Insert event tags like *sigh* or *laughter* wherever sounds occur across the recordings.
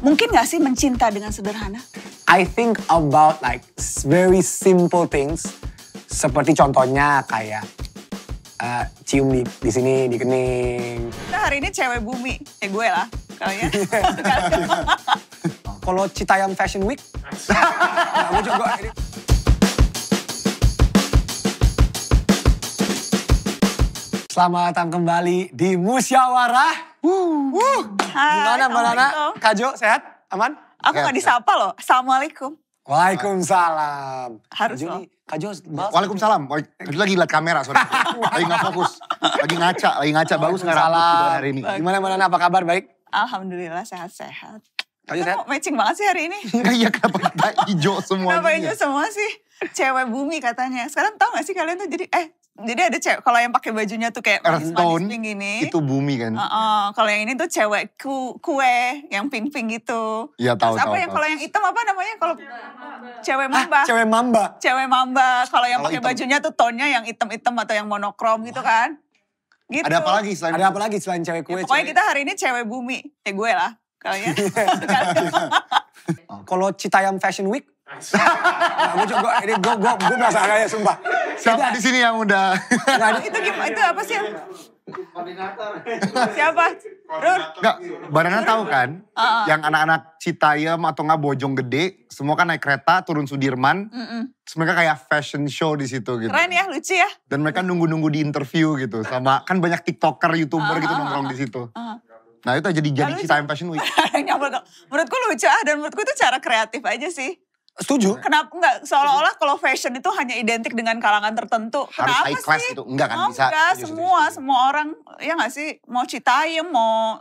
Mungkin gak sih mencinta dengan sederhana? I think about like very simple things. Seperti contohnya kayak uh, cium di, di sini di kening. Kita hari ini cewek bumi, ya eh, gue lah kalau ya. *laughs* kalau Citayam Fashion Week, nah, gue juga. Selamat datang kembali di Musyawarah Wuh. Wuh. Gimana Mbak Nana? Kajo sehat? Aman? Aku gak disapa loh. Assalamualaikum. Waalaikumsalam. Harus loh. Kajo bahas. Waalaikumsalam. Lagi lagi liat kamera sorry. *laughs* lagi nggak fokus. Lagi ngaca, lagi ngaca bagus nggak rambut hari ini. Gimana Mbak Nana apa kabar baik? Alhamdulillah sehat-sehat. Kajo sehat? matching banget sih hari ini. *laughs* Iya kenapa kita *laughs* hijau semua. Kenapa hijau semua sih? Cewek bumi katanya. Sekarang tau gak sih kalian tuh jadi eh jadi ada cewek kalau yang pakai bajunya tuh kayak Earth tone gini. Itu bumi kan. Uh -uh. Kalau yang ini tuh cewek ku, kue yang pink pink gitu. Iya tahu Terus apa tahu, yang kalau yang hitam apa namanya kalau cewek mamba. Ah, cewek mamba. Cewek mamba. Kalau yang pakai bajunya tuh tonnya yang hitam-hitam atau yang monokrom gitu kan. Gitu. Ada apa lagi selain ada apa lagi selain cewek ya, kue? Ya, pokoknya cewek... kita hari ini cewek bumi. Ya gue lah ya. *laughs* *laughs* kalau Citayam Fashion Week nah, gue juga, ini gue gue gue merasa kayak sumpah. Siapa di sini yang udah? Nah, itu itu apa sih? Koordinator. Siapa? Enggak, barangnya tahu kan? Uh -uh. Yang anak-anak Citayam atau nggak Bojong Gede, semua kan naik kereta turun Sudirman. Uh-uh. Terus mereka kayak fashion show di situ gitu. Keren ya, lucu ya. Dan mereka nunggu-nunggu di interview gitu sama kan banyak TikToker, YouTuber uh -huh. gitu ah, nongkrong di situ. Uh -huh. Nah itu jadi jadi Citayam Fashion Week. *laughs* Menurutku lucu ah dan menurutku itu cara kreatif aja sih. Setuju. Kenapa enggak seolah-olah kalau fashion itu hanya identik dengan kalangan tertentu. Harus Kenapa high class sih? itu. Enggak kan oh, bisa. Enggak, semua semua orang ya enggak sih mau citayem mau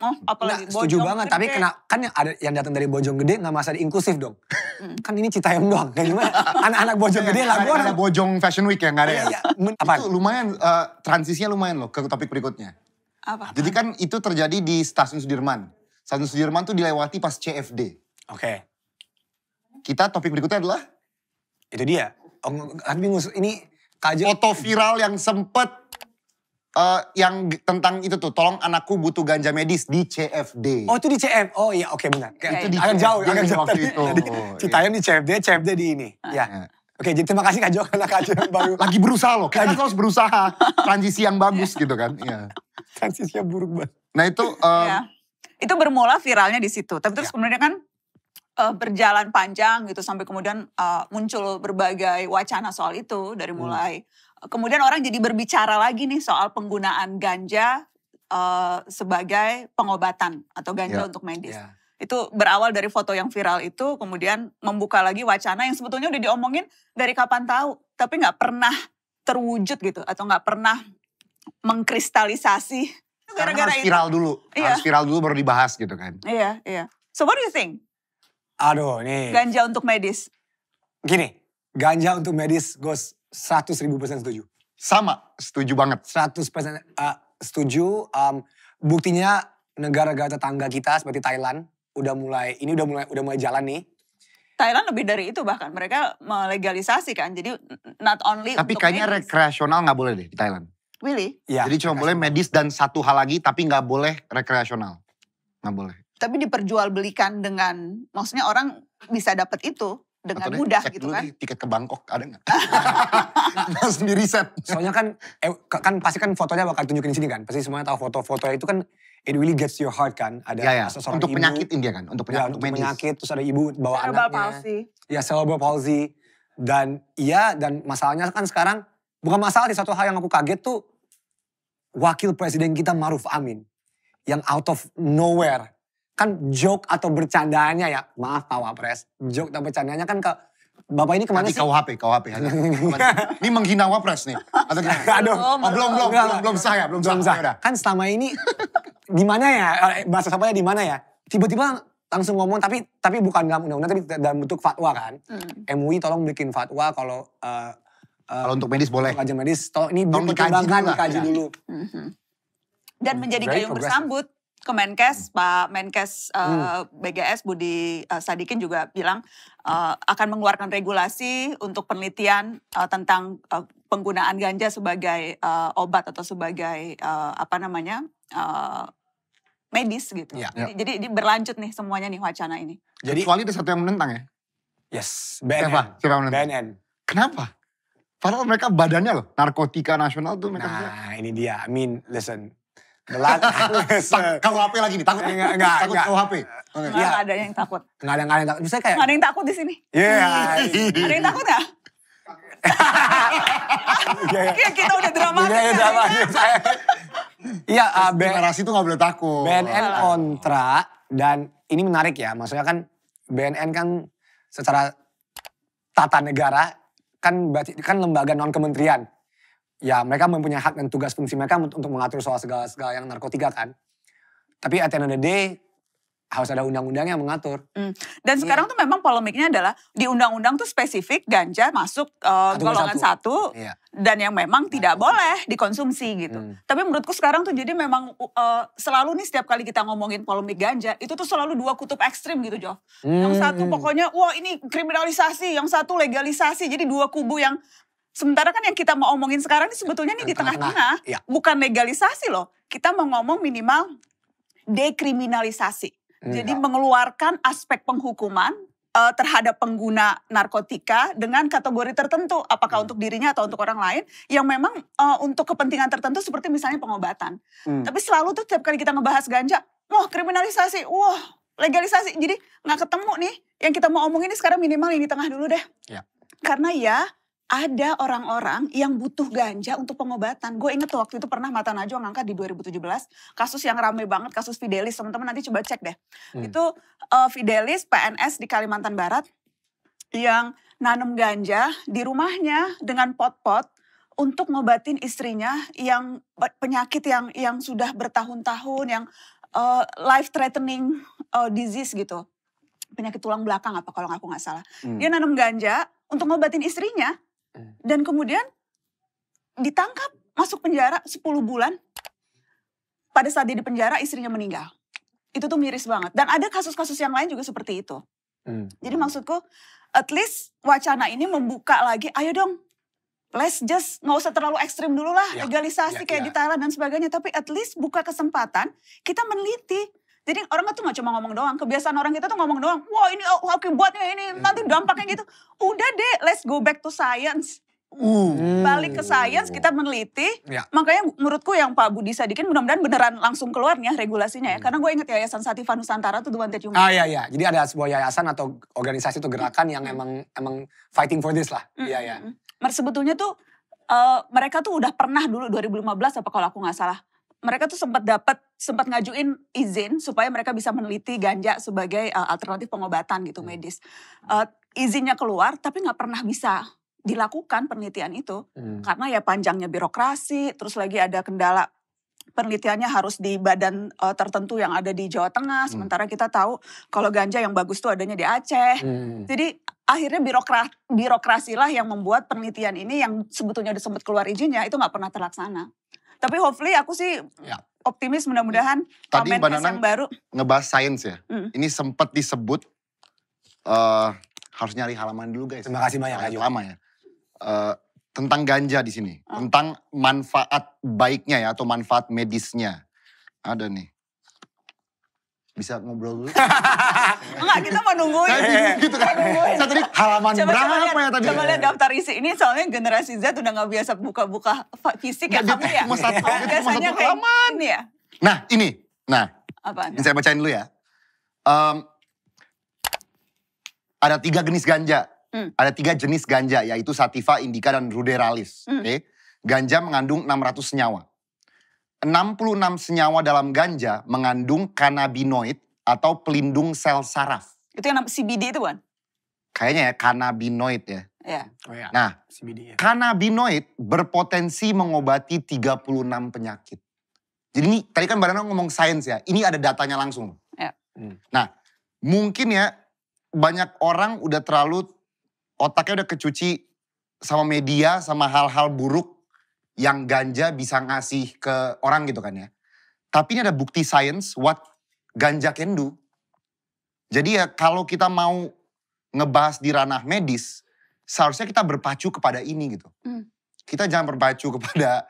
Oh, apalagi nah, setuju banget, gede. tapi kena, kan yang ada yang datang dari bojong gede nggak masa inklusif dong. Mm. Kan ini Citayam doang, kayak gimana? *laughs* Anak-anak bojong lah gue. ada Bojong Fashion Week yang nggak ada ya? Iya, Apa? itu lumayan uh, transisinya lumayan loh ke topik berikutnya. Apa? Jadi kan itu terjadi di Stasiun Sudirman. Stasiun Sudirman tuh dilewati pas CFD. Oke. Okay. Kita topik berikutnya adalah? Itu dia. Tapi oh, bingung, ini kajian. Foto viral yang sempet uh, yang tentang itu tuh, tolong anakku butuh ganja medis di CFD. Oh itu di CF, oh iya oke okay, benar. Itu di agak CFD jauh, agak jauh. Waktu itu. *laughs* Ceritanya oh, di CFD, CFD di ini. Ah, ya. Iya. Oke, jadi terima kasih Kak Jo karena Kak Jo *laughs* baru. Lagi berusaha loh, kita kan harus berusaha. Transisi yang bagus gitu kan. Iya. Transisi yang buruk banget. Nah itu... Um, ya. Itu bermula viralnya di situ. Tapi terus ya. kemudian kan uh, berjalan panjang gitu sampai kemudian uh, muncul berbagai wacana soal itu dari hmm. mulai hmm. kemudian orang jadi berbicara lagi nih soal penggunaan ganja uh, sebagai pengobatan atau ganja yeah. untuk medis. Yeah. Itu berawal dari foto yang viral itu kemudian membuka lagi wacana yang sebetulnya udah diomongin dari kapan tahu tapi nggak pernah terwujud gitu atau nggak pernah mengkristalisasi gara-gara viral dulu. Iya. Harus viral dulu baru dibahas gitu kan. Iya, iya. So what do you think? Aduh nih. Ganja untuk medis. Gini, ganja untuk medis gue 100 ribu persen setuju. Sama, setuju banget. 100 persen uh, setuju. Um, buktinya negara-negara tetangga kita seperti Thailand udah mulai ini udah mulai udah mulai jalan nih. Thailand lebih dari itu bahkan mereka melegalisasi kan. Jadi not only Tapi kayaknya medis. rekreasional nggak boleh deh di Thailand. Really? Ya, Jadi cuma boleh medis dan satu hal lagi tapi nggak boleh rekreasional. Nggak boleh tapi diperjualbelikan dengan maksudnya orang bisa dapat itu dengan Atau mudah gitu kan. Nih, tiket ke Bangkok ada nggak? Harus *laughs* di riset. Soalnya kan eh, kan pasti kan fotonya bakal tunjukin di sini kan. Pasti semuanya tahu foto-foto itu kan it really gets your heart kan. Ada ya, ya. seseorang untuk ibu, penyakit India kan, untuk penyakit, ya, untuk medis. penyakit terus ada ibu bawa cerebral anaknya. palsy. Ya cerebral palsy. Dan iya dan masalahnya kan sekarang bukan masalah di satu hal yang aku kaget tuh wakil presiden kita Maruf Amin yang out of nowhere kan joke atau bercandanya ya, maaf Pak Wapres, joke atau bercandanya kan ke Bapak ini kemana Nanti sih? KUHP, KUHP. *laughs* ini menghina Wapres nih. Atau gimana? *laughs* Oh, belum, belum, belum, belum, belum sah ya? Belum, belum sah. sah. Kan selama ini, *laughs* di mana ya, eh, bahasa sapanya di mana ya? Tiba-tiba langsung ngomong tapi tapi bukan dalam undang-undang tapi dalam bentuk fatwa kan. Hmm. MUI tolong bikin fatwa kalau uh, uh, kalau untuk medis boleh. Kajian medis tolong ini tolong dikaji dulu. Dikaji dulu. Hmm. Dan menjadi kayu bersambut Kemenkes, hmm. Pak Menkes uh, eh, hmm. BGS Budi uh, Sadikin juga bilang uh, akan mengeluarkan regulasi untuk penelitian uh, tentang uh, penggunaan ganja sebagai uh, obat atau sebagai uh, apa namanya uh, medis gitu. Ya. Jadi, ya. jadi, berlanjut nih semuanya nih wacana ini. Jadi kecuali ada satu yang menentang ya. Yes, BNN. Siapa? Siapa menentang? BNN. Kenapa? Padahal mereka badannya loh, narkotika nasional tuh mereka. Nah, ini dia. I mean, listen, kalau *laughs* HP lagi nih, takut nggak Enggak, enggak. Takut kalau HP. nggak Enggak ya. ada yang takut. Enggak ada, nggak ada yang takut. Misalnya kayak. Enggak ada yang takut di sini. Iya. Yeah. ada yang takut gak? Iya, iya. iya, kita udah drama Iya, iya drama. Iya, generasi eh, itu gak boleh takut. BNN kontra dan ini menarik ya. Maksudnya kan BNN kan secara tata negara kan kan lembaga non kementerian ya mereka mempunyai hak dan tugas fungsi mereka untuk mengatur soal segala-segala yang narkotika kan. Tapi at the end of the day harus ada undang-undang yang mengatur. Mm. Dan yeah. sekarang tuh memang polemiknya adalah di undang-undang tuh spesifik ganja masuk uh, golongan satu, satu iya. yeah. dan yang memang nah, tidak itu. boleh dikonsumsi gitu. Mm. Tapi menurutku sekarang tuh jadi memang uh, selalu nih setiap kali kita ngomongin polemik ganja itu tuh selalu dua kutub ekstrim gitu Jo. Mm. Yang hmm. satu pokoknya wah ini kriminalisasi, yang satu legalisasi. Jadi dua kubu yang Sementara kan yang kita mau omongin sekarang ini sebetulnya nih di tengah-tengah, ya. bukan legalisasi loh. Kita mau ngomong minimal dekriminalisasi. Hmm. Jadi mengeluarkan aspek penghukuman uh, terhadap pengguna narkotika dengan kategori tertentu, apakah hmm. untuk dirinya atau untuk orang lain, yang memang uh, untuk kepentingan tertentu seperti misalnya pengobatan. Hmm. Tapi selalu tuh setiap kali kita ngebahas ganja, wah kriminalisasi, wah legalisasi. Jadi nggak ketemu nih, yang kita mau omongin ini sekarang minimal ini tengah dulu deh. Ya. Karena ya ada orang-orang yang butuh ganja untuk pengobatan. Gue inget waktu itu pernah Mata Najwa ngangkat di 2017 kasus yang ramai banget kasus Fidelis. Teman-teman nanti coba cek deh. Hmm. Itu uh, Fidelis PNS di Kalimantan Barat yang nanam ganja di rumahnya dengan pot-pot untuk ngobatin istrinya yang penyakit yang yang sudah bertahun-tahun yang uh, eh, life threatening uh, eh, disease gitu. Penyakit tulang belakang apa kalau aku nggak salah. Hmm. Dia nanam ganja untuk ngobatin istrinya Eh. Dan kemudian ditangkap, masuk penjara 10 bulan. Pada saat dia di penjara istrinya meninggal. Itu tuh miris banget. Dan ada kasus-kasus yang lain juga seperti itu. Hmm. Jadi maksudku, at least wacana ini membuka lagi, ayo dong, let's just nggak usah terlalu ekstrim dulu lah, ya, legalisasi ya, kayak ya. di Thailand dan sebagainya. Tapi at least buka kesempatan, kita meneliti jadi orang tuh gak cuma ngomong doang. Kebiasaan orang kita tuh ngomong doang. Wah ini oke buatnya ini iya. nanti dampaknya gitu. Udah deh, let's go back to science. Mm. Balik ke science kita meneliti. Ya. Makanya menurutku yang Pak Budi Sadikin mudah-mudahan beneran langsung keluarnya regulasinya ya. Mm. Karena gue inget Yayasan Sativa Nusantara tuh Duante Human. Ah iya iya. Jadi ada sebuah yayasan atau organisasi atau gerakan mm. yang hmm. emang emang fighting for this lah. Hmm, iya ya. iya. Sebetulnya tuh uh, mereka tuh udah pernah dulu 2015 apa kalau aku nggak salah mereka tuh sempat dapat sempat ngajuin izin supaya mereka bisa meneliti ganja sebagai uh, alternatif pengobatan gitu iya. medis. Uh, izinnya keluar tapi nggak pernah bisa dilakukan penelitian itu hmm. karena ya panjangnya birokrasi, terus lagi ada kendala penelitiannya harus di badan uh, tertentu yang ada di Jawa Tengah, hmm. sementara kita tahu kalau ganja yang bagus tuh adanya di Aceh. Hmm. hmm, hmm. Jadi akhirnya birokrasi birokrasilah yang membuat penelitian ini yang sebetulnya udah sempat keluar izinnya itu nggak pernah terlaksana. Tapi hopefully aku sih ya. optimis mudah-mudahan hmm. Tadi Mbak yang baru ngebahas sains ya. Mm. Ini sempat disebut uh, harus nyari halaman dulu guys. Terima kasih banyak Ayo. Lama ya. Uh, tentang ganja di sini, oh. tentang manfaat baiknya ya atau manfaat medisnya. Ada nih bisa ngobrol dulu. *laughs* Enggak, kita mau nungguin. Nah, gitu kan. Nungguin. Saya tadi halaman coba, berapa coba liat, ya tadi? Coba lihat daftar isi. Ini soalnya generasi Z udah gak biasa buka-buka fisik ya kamu ya. Satu, biasanya satu halaman. ya. Nah ini, nah. Apa? Ini saya bacain dulu ya. Um, ada tiga jenis ganja. Hmm. Ada tiga jenis ganja yaitu sativa, indica, dan ruderalis. Hmm. Okay? Ganja mengandung 600 senyawa. 66 senyawa dalam ganja mengandung kanabinoid atau pelindung sel saraf. Itu yang namanya CBD itu kan? Kayaknya ya, kanabinoid ya. Yeah. Oh ya. Nah, CBD ya. kanabinoid berpotensi mengobati 36 penyakit. Jadi ini tadi kan Barana ngomong sains ya, ini ada datanya langsung. Ya. Hmm. Nah, mungkin ya banyak orang udah terlalu otaknya udah kecuci sama media, sama hal-hal buruk yang ganja bisa ngasih ke orang gitu kan ya. Tapi ini ada bukti science what ganja can do. Jadi ya kalau kita mau ngebahas di ranah medis, seharusnya kita berpacu kepada ini gitu. Mm. Kita jangan berpacu kepada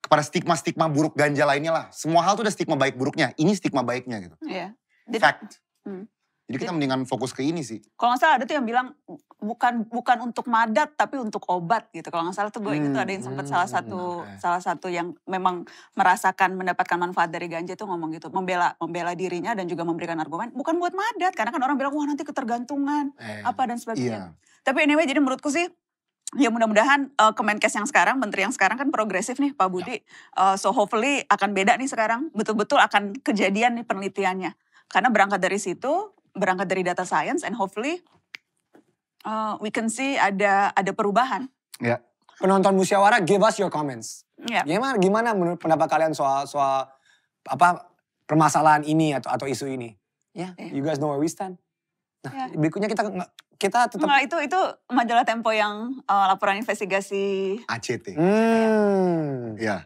kepada stigma-stigma buruk ganja lainnya lah. Semua hal tuh ada stigma baik buruknya. Ini stigma baiknya gitu. Yeah. Fact. Mm. Jadi kita mendingan fokus ke ini sih. Kalau nggak salah ada tuh yang bilang bukan bukan untuk madat tapi untuk obat gitu. Kalau nggak salah tuh gue hmm, ingat tuh ada yang sempat hmm, salah hmm, satu hmm, okay. salah satu yang memang merasakan mendapatkan manfaat dari ganja itu ngomong gitu, membela membela dirinya dan juga memberikan argumen bukan buat madat karena kan orang bilang wah nanti ketergantungan eh, apa dan sebagainya. Iya. Tapi anyway jadi menurutku sih ya mudah-mudahan uh, eh, Kemenkes yang sekarang, menteri yang sekarang kan progresif nih Pak ya. Budi. Ya. Uh, so hopefully akan beda nih sekarang, betul-betul akan kejadian nih penelitiannya. Karena berangkat dari situ berangkat dari data science and hopefully uh, we can see ada ada perubahan. Ya. Yeah. Penonton musyawarah give us your comments. Yeah. Gimana gimana menurut pendapat kalian soal soal apa permasalahan ini atau atau isu ini? Ya, yeah. you guys know where we stand. Nah, yeah. berikutnya kita kita tetap itu itu majalah Tempo yang uh, laporan investigasi ACT. Hmm. Ya. Yeah.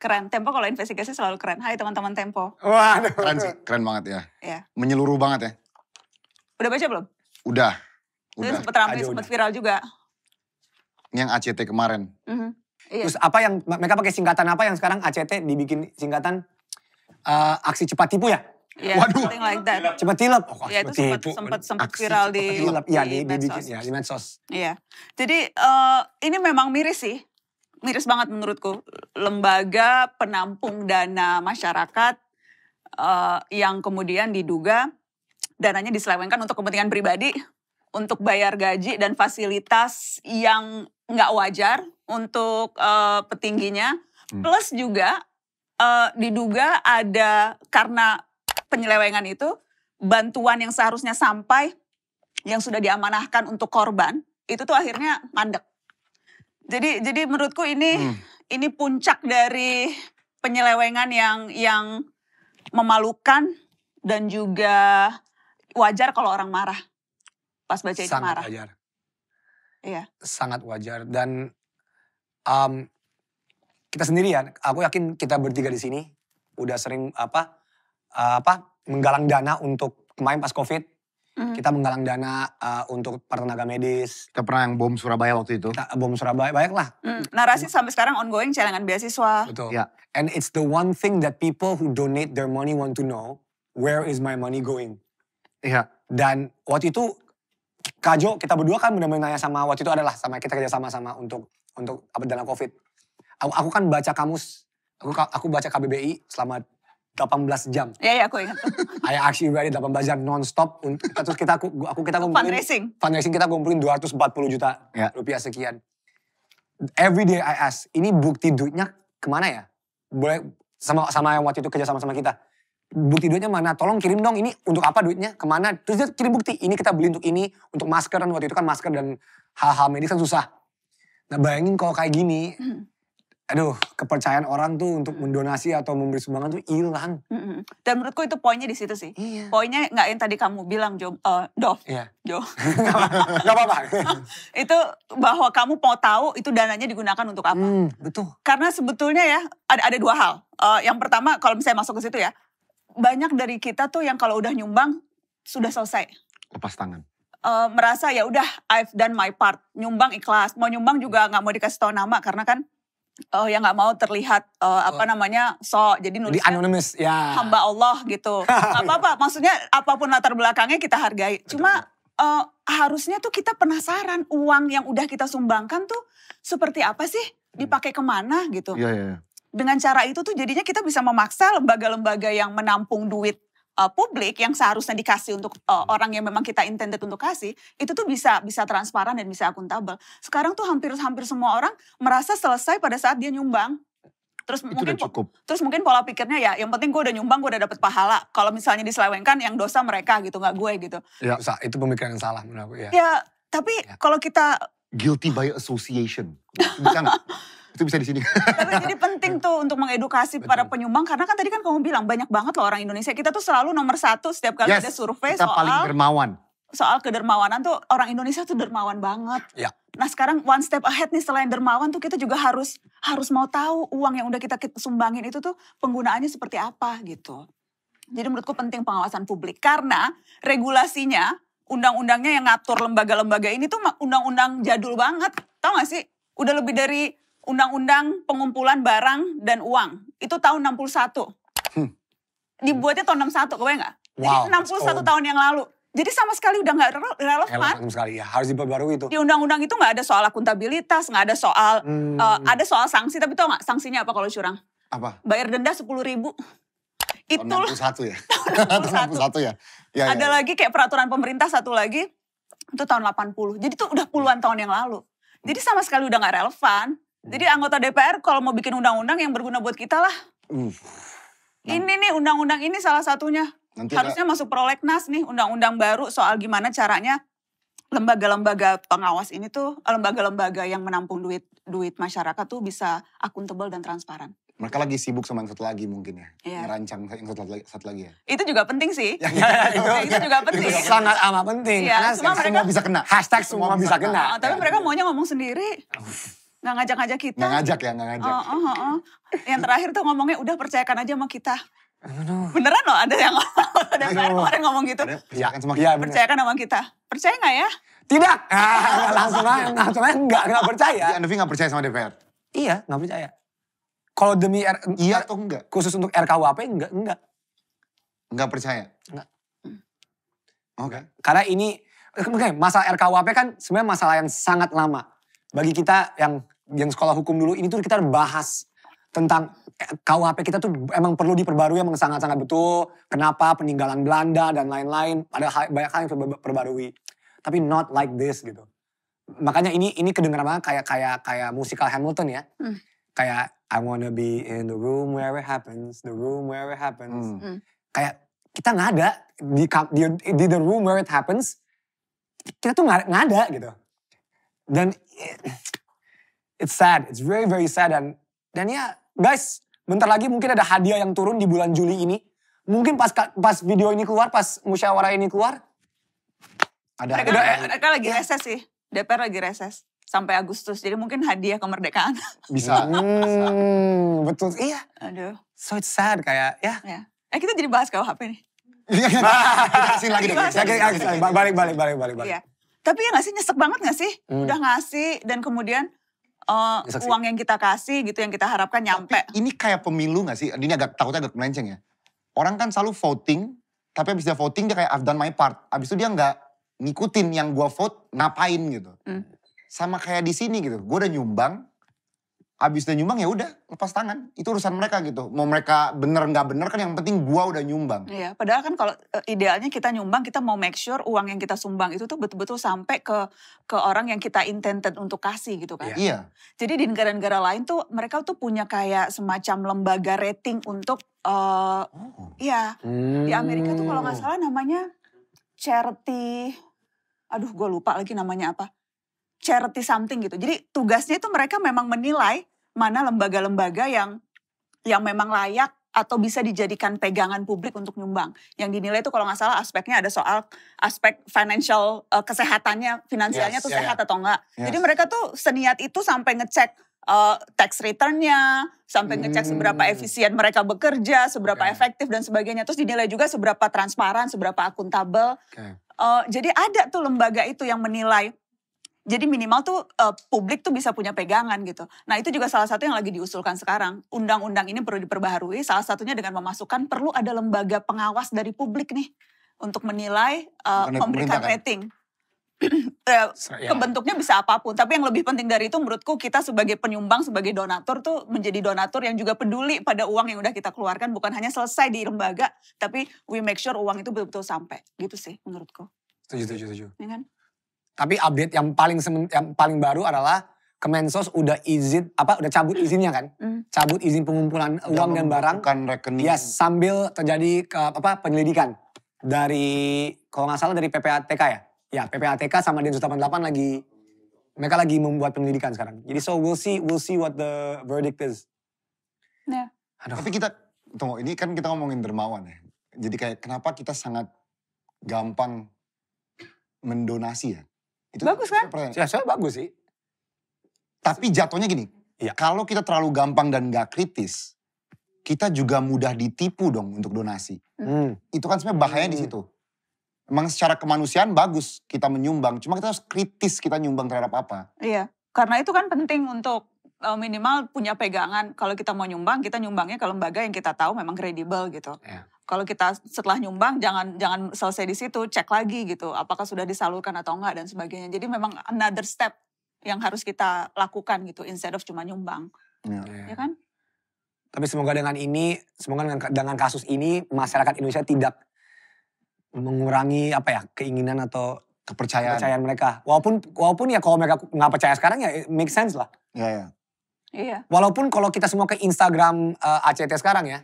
Keren. Tempo kalau investigasi selalu keren. Hai teman-teman Tempo. Waduh. Keren sih, keren banget ya. Yeah. Menyeluruh banget ya. Udah baca belum? Udah. Udah. Sempat ramai, sempat viral juga. Yang ACT kemarin. Mm -hmm. Iya. Terus apa yang mereka pakai singkatan apa yang sekarang ACT dibikin singkatan uh, aksi cepat tipu ya? Yeah, Waduh, like that. cepat tilap. Oh, ya, itu sempat sempat viral iya, di di, di, medsos. ya, di medsos. Iya. Jadi uh, ini memang miris sih. Miris banget menurutku. Lembaga penampung dana masyarakat uh, yang kemudian diduga dananya diselewengkan untuk kepentingan pribadi, untuk bayar gaji dan fasilitas yang nggak wajar untuk uh, petingginya. Hmm. Plus juga uh, diduga ada karena penyelewengan itu bantuan yang seharusnya sampai yang sudah diamanahkan untuk korban itu tuh akhirnya mandek. Jadi jadi menurutku ini hmm. ini puncak dari penyelewengan yang yang memalukan dan juga wajar kalau orang marah pas baca itu Sangat marah. wajar. Iya. Sangat wajar dan um, kita sendiri ya, aku yakin kita bertiga di sini udah sering apa apa menggalang dana untuk main pas covid mm. kita menggalang dana uh, untuk para tenaga medis. Kita pernah yang bom Surabaya waktu itu. Kita, bom Surabaya banyak lah. Mm. Narasi sampai sekarang ongoing celengan beasiswa. Betul. Yeah. And it's the one thing that people who donate their money want to know where is my money going. Iya. Dan waktu itu Kajo kita berdua kan benar-benar nanya sama waktu itu adalah sama kita kerja sama-sama untuk untuk apa dalam Covid. Aku, aku kan baca kamus, aku aku baca KBBI selama 18 jam. Iya, iya, aku ingat. Kayak aksi berarti 18 jam nonstop. Terus kita aku, aku kita ngumpulin Fundraising. Fundraising kita kumpulin 240 juta yeah. rupiah sekian. Every day I ask, ini bukti duitnya kemana ya? Boleh sama sama yang waktu itu kerja sama sama kita bukti duitnya mana? Tolong kirim dong ini untuk apa duitnya? Kemana? Terus dia kirim bukti, ini kita beli untuk ini, untuk masker dan waktu itu kan masker dan hal-hal medis kan susah. Nah bayangin kalau kayak gini, aduh kepercayaan orang tuh untuk mendonasi atau memberi sumbangan tuh hilang. Dan menurutku itu poinnya di situ sih. Iya. Poinnya nggak yang tadi kamu bilang Jo, uh, eh, Do, iya. Jo. *laughs* gak apa-apa. *laughs* itu bahwa kamu mau tahu itu dananya digunakan untuk apa. Hmm, betul. Karena sebetulnya ya ada, ada dua hal. Uh, yang pertama kalau misalnya masuk ke situ ya, banyak dari kita tuh yang kalau udah nyumbang sudah selesai. Lepas tangan. Uh, merasa ya udah I've done my part. Nyumbang ikhlas. Mau nyumbang juga hmm. nggak mau dikasih tau nama karena kan uh, yang nggak mau terlihat uh, apa oh. namanya so jadi nulis anonymous ya hamba Allah gitu *laughs* apa-apa maksudnya apapun latar belakangnya kita hargai cuma uh, harusnya tuh kita penasaran uang yang udah kita sumbangkan tuh seperti apa sih hmm. dipakai kemana gitu yeah, yeah, yeah dengan cara itu tuh jadinya kita bisa memaksa lembaga-lembaga yang menampung duit uh, publik yang seharusnya dikasih untuk uh, orang yang memang kita intended untuk kasih itu tuh bisa bisa transparan dan bisa akuntabel. Sekarang tuh hampir-hampir semua orang merasa selesai pada saat dia nyumbang. Terus itu mungkin cukup. terus mungkin pola pikirnya ya yang penting gue udah nyumbang gue udah dapet pahala. Kalau misalnya diselewengkan yang dosa mereka gitu nggak gue gitu. Ya itu pemikiran yang salah menurut aku ya. Ya tapi ya. kalau kita guilty by association bisa nggak? *laughs* itu bisa di sini. Tapi jadi penting tuh untuk mengedukasi Betul. para penyumbang karena kan tadi kan kamu bilang banyak banget loh orang Indonesia. Kita tuh selalu nomor satu setiap kali yes, ada survei kita soal paling dermawan. Soal kedermawanan tuh orang Indonesia tuh dermawan banget. Ya. Nah sekarang one step ahead nih selain dermawan tuh kita juga harus harus mau tahu uang yang udah kita sumbangin itu tuh penggunaannya seperti apa gitu. Jadi menurutku penting pengawasan publik karena regulasinya undang-undangnya yang ngatur lembaga-lembaga ini tuh undang-undang jadul banget. Tahu gak sih? Udah lebih dari Undang-Undang Pengumpulan Barang dan Uang. Itu tahun 61. Hmm. Dibuatnya tahun 61, kebayang nggak? Wow, Jadi 61 tahun yang lalu. Jadi sama sekali udah nggak relevan. Relevan sekali ya, harus diperbarui itu. Di undang-undang itu nggak ada soal akuntabilitas, nggak ada soal, eh, hmm. uh, ada soal sanksi, tapi tau nggak sanksinya apa kalau curang? Apa? Bayar denda sepuluh ribu. Itu satu 61 ya? *laughs* tahun 61. Ya? ya? ya ada ya, lagi kayak peraturan pemerintah satu lagi, itu tahun 80. Jadi itu udah puluhan tahun yang lalu. Jadi sama sekali udah nggak relevan. Hmm. Jadi anggota DPR kalau mau bikin undang-undang yang berguna buat kita lah. Uh, Ini nih undang-undang ini salah satunya. Nanti Harusnya masuk prolegnas nih undang-undang baru soal gimana caranya lembaga-lembaga pengawas ini tuh lembaga-lembaga yang menampung duit duit masyarakat tuh bisa akuntabel dan transparan. Mereka lagi sibuk sama yang satu lagi mungkin ya, yeah. ngerancang yang satu lagi, satu lagi ya. Itu juga penting sih. Ya, ya, ya, itu, juga penting. Itu sangat amat penting. Ya, karena semua mereka, bisa kena. Hashtag semua, semua bisa kena. kena. Oh, tapi ya. mereka maunya ngomong sendiri. Nggak ngajak-ngajak kita. Nggak ngajak ya, nggak ngajak. Oh, oh, oh, oh. Yang terakhir tuh ngomongnya udah percayakan aja sama kita. Beneran loh ada yang *laughs* ada yang kemarin ngomong gitu. ya percayakan sama kita. ya Percayakan sama kita. Percaya nggak ya? Tidak. Ah, *laughs* langsung aja, langsung aja nggak nggak percaya. Jadi iya, Andovi nggak percaya sama DPR? Iya, nggak percaya. Kalau demi R, iya atau enggak? Khusus untuk RKUHP enggak, enggak. Enggak percaya? Enggak. Oke. Oh, okay. Karena ini, *laughs* masalah RKUHP kan sebenarnya masalah yang sangat lama. Bagi kita yang yang sekolah hukum dulu ini tuh kita bahas tentang KUHP kita tuh emang perlu diperbarui emang sangat-sangat betul kenapa peninggalan Belanda dan lain-lain ada hal, banyak hal yang diperbarui tapi not like this gitu makanya ini ini kedengeran banget kayak kayak kayak musikal Hamilton ya hmm. kayak I wanna be in the room where it happens the room where it happens hmm. hmm. kayak kita nggak ada di, di di the room where it happens kita tuh nggak ada gitu dan eh, it's sad. It's very very sad dan dan ya guys, bentar lagi mungkin ada hadiah yang turun di bulan Juli ini. Mungkin pas pas video ini keluar, pas musyawarah ini keluar ada mereka, ada, mereka lagi reses sih. DPR lagi reses sampai Agustus. Jadi mungkin hadiah kemerdekaan. *laughs* Hmm, bisa. hmm, betul. Iya. Aduh. So it's sad kayak ya. ya. Eh kita jadi bahas HP nih. Iya, iya. Sini lagi deh. Balik balik balik balik balik. Iya. Tapi ya gak sih nyesek banget gak sih? Hmm. Udah ngasih dan kemudian uh, uang yang kita kasih gitu yang kita harapkan nyampe. Tapi ini kayak pemilu gak sih? Ini agak takutnya agak melenceng ya. Orang kan selalu voting, tapi abis dia voting dia kayak I've done my part. Abis itu dia nggak ngikutin yang gua vote, ngapain gitu. Hmm. Sama kayak di sini gitu. Gue udah nyumbang, habis udah nyumbang ya udah lepas tangan itu urusan mereka gitu mau mereka bener nggak bener kan yang penting gua udah nyumbang iya padahal kan kalau eh, idealnya kita nyumbang kita mau make sure uang yang kita sumbang itu tuh betul-betul sampai ke ke orang yang kita intended untuk kasih gitu kan iya jadi di negara-negara lain tuh mereka tuh punya kayak semacam lembaga rating untuk uh, oh. ya hmm. di Amerika tuh kalau nggak salah namanya charity aduh gua lupa lagi namanya apa charity something gitu. Jadi tugasnya itu mereka memang menilai mana lembaga-lembaga yang yang memang layak atau bisa dijadikan pegangan publik untuk nyumbang. Yang dinilai itu kalau nggak salah aspeknya ada soal aspek financial uh, kesehatannya, finansialnya yes, tuh yeah, ya. sehat yeah. atau enggak. Yes. Jadi mereka tuh seniat itu sampai ngecek uh, tax return-nya, sampai hmm. ngecek seberapa hmm. efisien mereka bekerja, seberapa okay. efektif dan sebagainya. Terus dinilai juga seberapa transparan, seberapa akuntabel. Okay. Uh, eh, jadi ada tuh lembaga itu yang menilai jadi minimal tuh uh, publik tuh bisa punya pegangan gitu. Nah itu juga salah satu yang lagi diusulkan sekarang. Undang-undang ini perlu diperbaharui. Salah satunya dengan memasukkan perlu ada lembaga pengawas dari publik nih untuk menilai uh, eh, memberikan rating. Kan? *clears throat* kebentuknya bisa apapun. Tapi yang lebih penting dari itu menurutku kita sebagai penyumbang, sebagai donatur tuh menjadi donatur yang juga peduli pada uang yang udah kita keluarkan. Bukan hanya selesai di lembaga, tapi we make sure uang itu betul-betul sampai. Gitu sih menurutku. Setuju, setuju, setuju. Ya kan? Tapi update yang paling yang paling baru adalah Kemensos udah izin apa udah cabut izinnya kan? Mm. Cabut izin pengumpulan uang dan barang. Bukan rekening. Yes, sambil terjadi ke, apa penyelidikan dari kalau nggak salah dari PPATK ya. Ya, PPATK sama Densus 88 lagi mereka lagi membuat penyelidikan sekarang. Jadi so we'll see we'll see what the verdict is. Ya. Yeah. Tapi kita tunggu ini kan kita ngomongin dermawan ya. Jadi kayak kenapa kita sangat gampang mendonasi ya itu bagus kan? Ya, saya bagus sih. Tapi jatuhnya gini, ya. kalau kita terlalu gampang dan gak kritis, kita juga mudah ditipu dong untuk donasi. Hmm. Itu kan sebenarnya bahayanya hmm. di situ. Emang secara kemanusiaan bagus kita menyumbang, cuma kita harus kritis kita nyumbang terhadap apa. Iya, karena itu kan penting untuk Eh, minimal punya pegangan kalau kita mau nyumbang kita nyumbangnya ke lembaga yang kita tahu memang kredibel gitu. Yeah. Kalau kita setelah nyumbang jangan jangan selesai di situ, cek lagi gitu apakah sudah disalurkan atau enggak dan sebagainya. Jadi memang another step yang harus kita lakukan gitu instead of cuma nyumbang. Yeah. Ya iya kan? Tapi semoga dengan ini, semoga dengan, dengan kasus ini masyarakat Indonesia tidak mengurangi apa ya keinginan atau kepercayaan, kepercayaan mereka. Walaupun walaupun ya kalau mereka nggak percaya sekarang ya make sense lah. Yeah. Iya. Iya. Walaupun kalau kita semua ke Instagram uh, eh, ACT sekarang ya,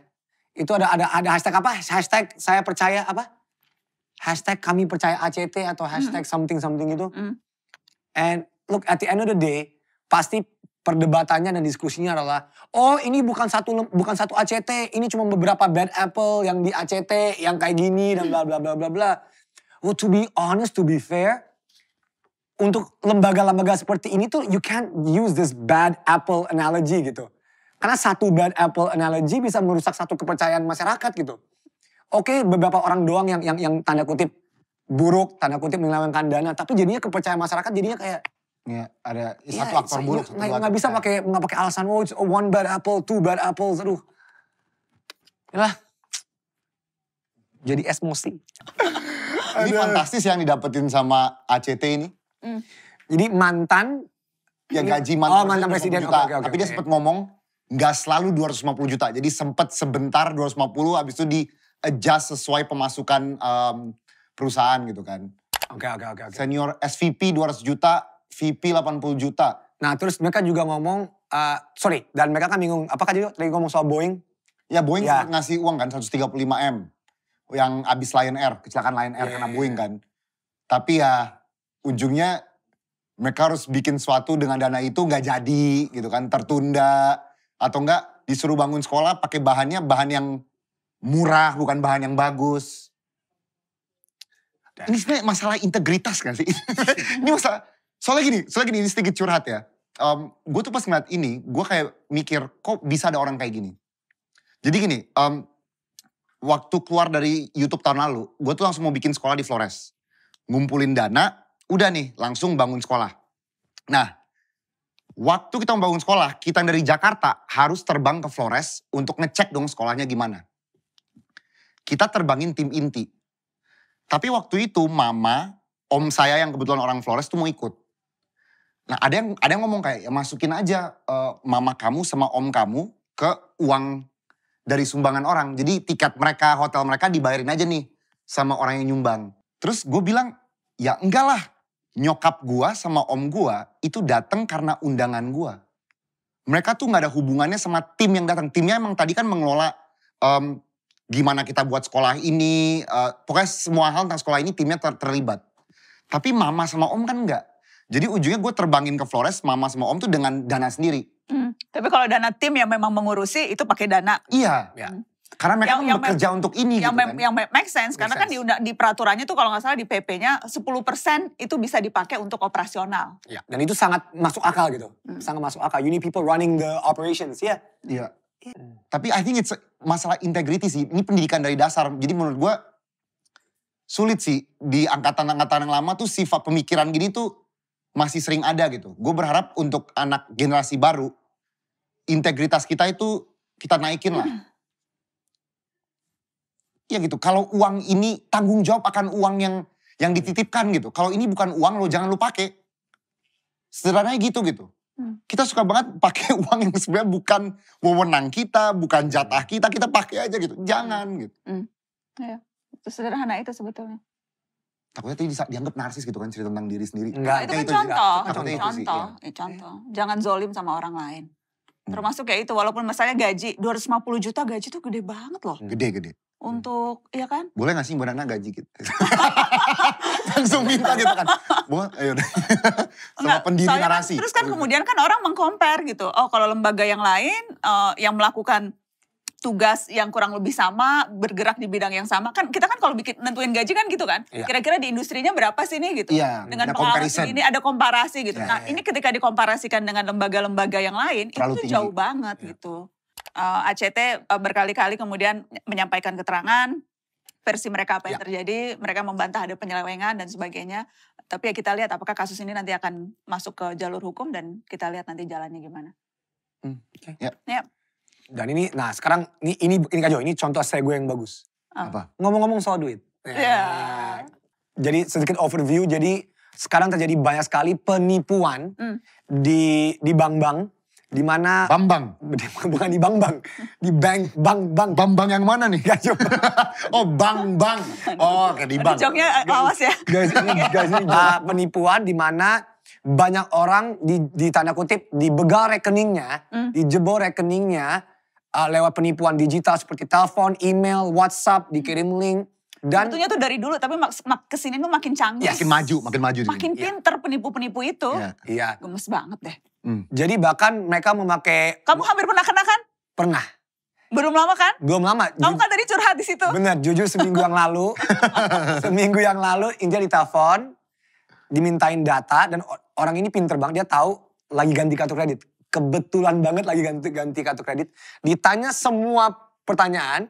itu ada ada ada hashtag apa? Hashtag saya percaya apa? Hashtag kami percaya ACT atau hashtag mm. something something itu. Mm. And look at the end of the day, pasti perdebatannya dan diskusinya adalah oh ini bukan satu bukan satu ACT, ini cuma beberapa bad apple yang di ACT yang kayak gini dan bla bla bla bla bla. Well, to be honest, to be fair, untuk lembaga-lembaga seperti ini tuh you can't use this bad apple analogy gitu. Karena satu bad apple analogy bisa merusak satu kepercayaan masyarakat gitu. Oke, okay, beberapa orang doang yang yang yang tanda kutip buruk, tanda kutip menyelewengkan dana, tapi jadinya kepercayaan masyarakat jadinya kayak Ya, ada ya, satu aktor buruk. Nggak, nggak bisa pakai nggak pakai alasan oh it's one bad apple, two bad apples, aduh. Yalah. Jadi emosi. ini fantastis yang didapetin sama ACT ini. Mm. Jadi mantan ya gaji mantan, oh, mantan presiden juta, okay, okay, tapi okay. dia sempat ngomong nggak selalu 250 juta. Jadi sempat sebentar 250 habis itu di adjust sesuai pemasukan um, perusahaan gitu kan. Oke okay, oke okay, oke okay, okay. Senior SVP 200 juta, VP 80 juta. Nah, terus mereka juga ngomong uh, sorry, dan mereka kan bingung apakah jadi tadi ngomong soal Boeing? Ya Boeing ya. ngasih uang kan 135 M yang abis Lion Air, kecelakaan Lion Air yeah. karena iya, Boeing iya. kan. Tapi ya ujungnya mereka harus bikin sesuatu dengan dana itu nggak jadi gitu kan tertunda atau enggak disuruh bangun sekolah pakai bahannya bahan yang murah bukan bahan yang bagus. Dan. Ini sebenarnya masalah integritas kan sih? *laughs* ini masalah soalnya gini, soalnya gini ini sedikit curhat ya. Um, gue tuh pas ngeliat ini, gue kayak mikir kok bisa ada orang kayak gini. Jadi gini, um, waktu keluar dari YouTube tahun lalu, gue tuh langsung mau bikin sekolah di Flores, ngumpulin dana, udah nih langsung bangun sekolah. Nah, waktu kita membangun sekolah, kita dari Jakarta harus terbang ke Flores untuk ngecek dong sekolahnya gimana. Kita terbangin tim inti. Tapi waktu itu mama, om saya yang kebetulan orang Flores tuh mau ikut. Nah ada yang ada yang ngomong kayak ya masukin aja uh, mama kamu sama om kamu ke uang dari sumbangan orang. Jadi tiket mereka, hotel mereka dibayarin aja nih sama orang yang nyumbang. Terus gue bilang, ya enggak lah nyokap gua sama om gua itu datang karena undangan gua. Mereka tuh nggak ada hubungannya sama tim yang datang. Timnya emang tadi kan mengelola um, gimana kita buat sekolah ini, uh, pokoknya semua hal tentang sekolah ini timnya ter terlibat. Tapi mama sama om kan nggak. Jadi ujungnya gue terbangin ke Flores, mama sama om tuh dengan dana sendiri. Hmm. Tapi kalau dana tim yang memang mengurusi itu pakai dana. Iya. Ya. Hmm. Karena mereka yang, kan yang bekerja make, untuk ini yang gitu kan. Yang make sense, make karena kan sense. kan di, di peraturannya tuh kalau nggak salah di PP-nya 10% itu bisa dipakai untuk operasional. Ya, dan itu sangat masuk akal gitu. Hmm. Sangat masuk akal. You need people running the operations, ya. Yeah. Iya. Yeah. Iya. Tapi I think it's masalah integrity sih. Ini pendidikan dari dasar. Jadi menurut gue sulit sih di angkatan-angkatan yang lama tuh sifat pemikiran gini tuh masih sering ada gitu. Gue berharap untuk anak generasi baru integritas kita itu kita naikin lah. *clears throat* Iya gitu. Kalau uang ini tanggung jawab akan uang yang yang dititipkan gitu. Kalau ini bukan uang lo jangan lo pakai. Sederhananya gitu gitu. Hmm. Kita suka banget pakai *laughs* uang yang sebenarnya bukan wewenang kita, bukan jatah hmm. kita, kita pakai aja gitu. Jangan hmm. gitu. Hmm. Ya, itu sederhana itu sebetulnya. Takutnya tadi bisa dianggap narsis gitu kan cerita tentang diri sendiri. Enggak, nah, itu, kan itu contoh. Itu, contoh. Itu, sih, contoh. Ya. Eh, contoh. Jangan zolim sama orang lain. Hmm. Termasuk kayak itu walaupun misalnya gaji 250 juta gaji tuh gede banget loh. Gede gede. Untuk hmm. ya kan? Boleh gak sih Mbak Nana gaji gitu? *laughs* Langsung minta gitu kan. Boleh ayo. deh *laughs* Sama Enggak, pendiri kan narasi. Kan, terus kan kemudian kan orang mengcompare gitu. Oh kalau lembaga yang lain uh, yang melakukan tugas yang kurang lebih sama, bergerak di bidang yang sama. Kan kita kan kalau bikin nentuin gaji kan gitu kan. Iya. Kira-kira di industrinya berapa sih nih gitu. Iya, Dengan pengalaman ini ada komparasi gitu. Yeah, nah, yeah. ini ketika dikomparasikan dengan lembaga-lembaga yang lain, Terlalu itu tinggi. jauh banget yeah. gitu. Uh, eh, ACT uh, eh, berkali-kali kemudian menyampaikan keterangan versi mereka apa yang yeah. terjadi, mereka membantah ada penyelewengan dan sebagainya. Tapi ya kita lihat apakah kasus ini nanti akan masuk ke jalur hukum dan kita lihat nanti jalannya gimana. Hmm, okay. yeah. ya. Dan ini, nah sekarang ini ini ini Kak ini contoh saya gue yang bagus. Ah. Apa? Ngomong-ngomong soal duit. Ya. Yeah. Jadi sedikit overview. Jadi sekarang terjadi banyak sekali penipuan mm. di di bank-bank di mana Bambang *laughs* bukan di bank-bank di bank bank bank bank-bank yang mana nih guys *laughs* oh bank-bank oh ke di bank joknya awas ya guys ini *laughs* guys ini uh, penipuan di mana banyak orang di, di tanda kutip dibegal rekeningnya, mm. dijebol rekeningnya uh, lewat penipuan digital seperti telepon, email, WhatsApp, dikirim link. Dan tentunya tuh dari dulu tapi mak, mak kesini tuh makin canggih. Ya, makin maju, makin maju. Makin sini. Iya. pinter penipu-penipu ya. itu. Iya. iya. Gemes banget deh. Hmm. Jadi bahkan mereka memakai. Kamu hampir pernah kena kan? Pernah. Belum lama kan? Belum lama. Kamu kan tadi curhat di situ. Bener, jujur seminggu yang lalu. *laughs* seminggu yang lalu India ditelepon. Dimintain data dan orang ini pinter banget dia tahu lagi ganti kartu kredit kebetulan banget lagi ganti, ganti kartu kredit. Ditanya semua pertanyaan,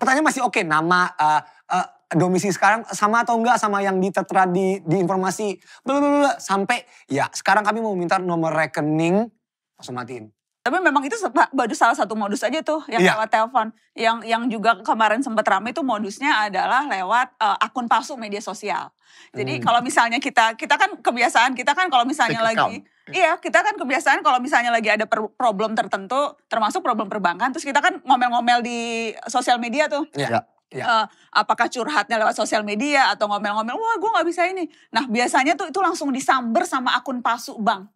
pertanyaan masih oke, okay, nama, uh, uh, domisili sekarang sama atau enggak sama yang ditertera di, di informasi. Blablabla. Sampai ya sekarang kami mau minta nomor rekening, langsung matiin. Tapi memang itu baru salah satu modus aja tuh yang yeah. lewat telepon. Yang yang juga kemarin sempat ramai itu modusnya adalah lewat uh, akun palsu media sosial. Jadi hmm. kalau misalnya kita kita kan kebiasaan kita kan kalau misalnya lagi account. Iya, kita kan kebiasaan kalau misalnya lagi ada problem tertentu, termasuk problem perbankan, terus kita kan ngomel-ngomel di sosial media tuh. Iya. Ya. Uh, apakah curhatnya lewat sosial media atau ngomel-ngomel, wah gue gak bisa ini. Nah biasanya tuh itu langsung disamber sama akun palsu bank.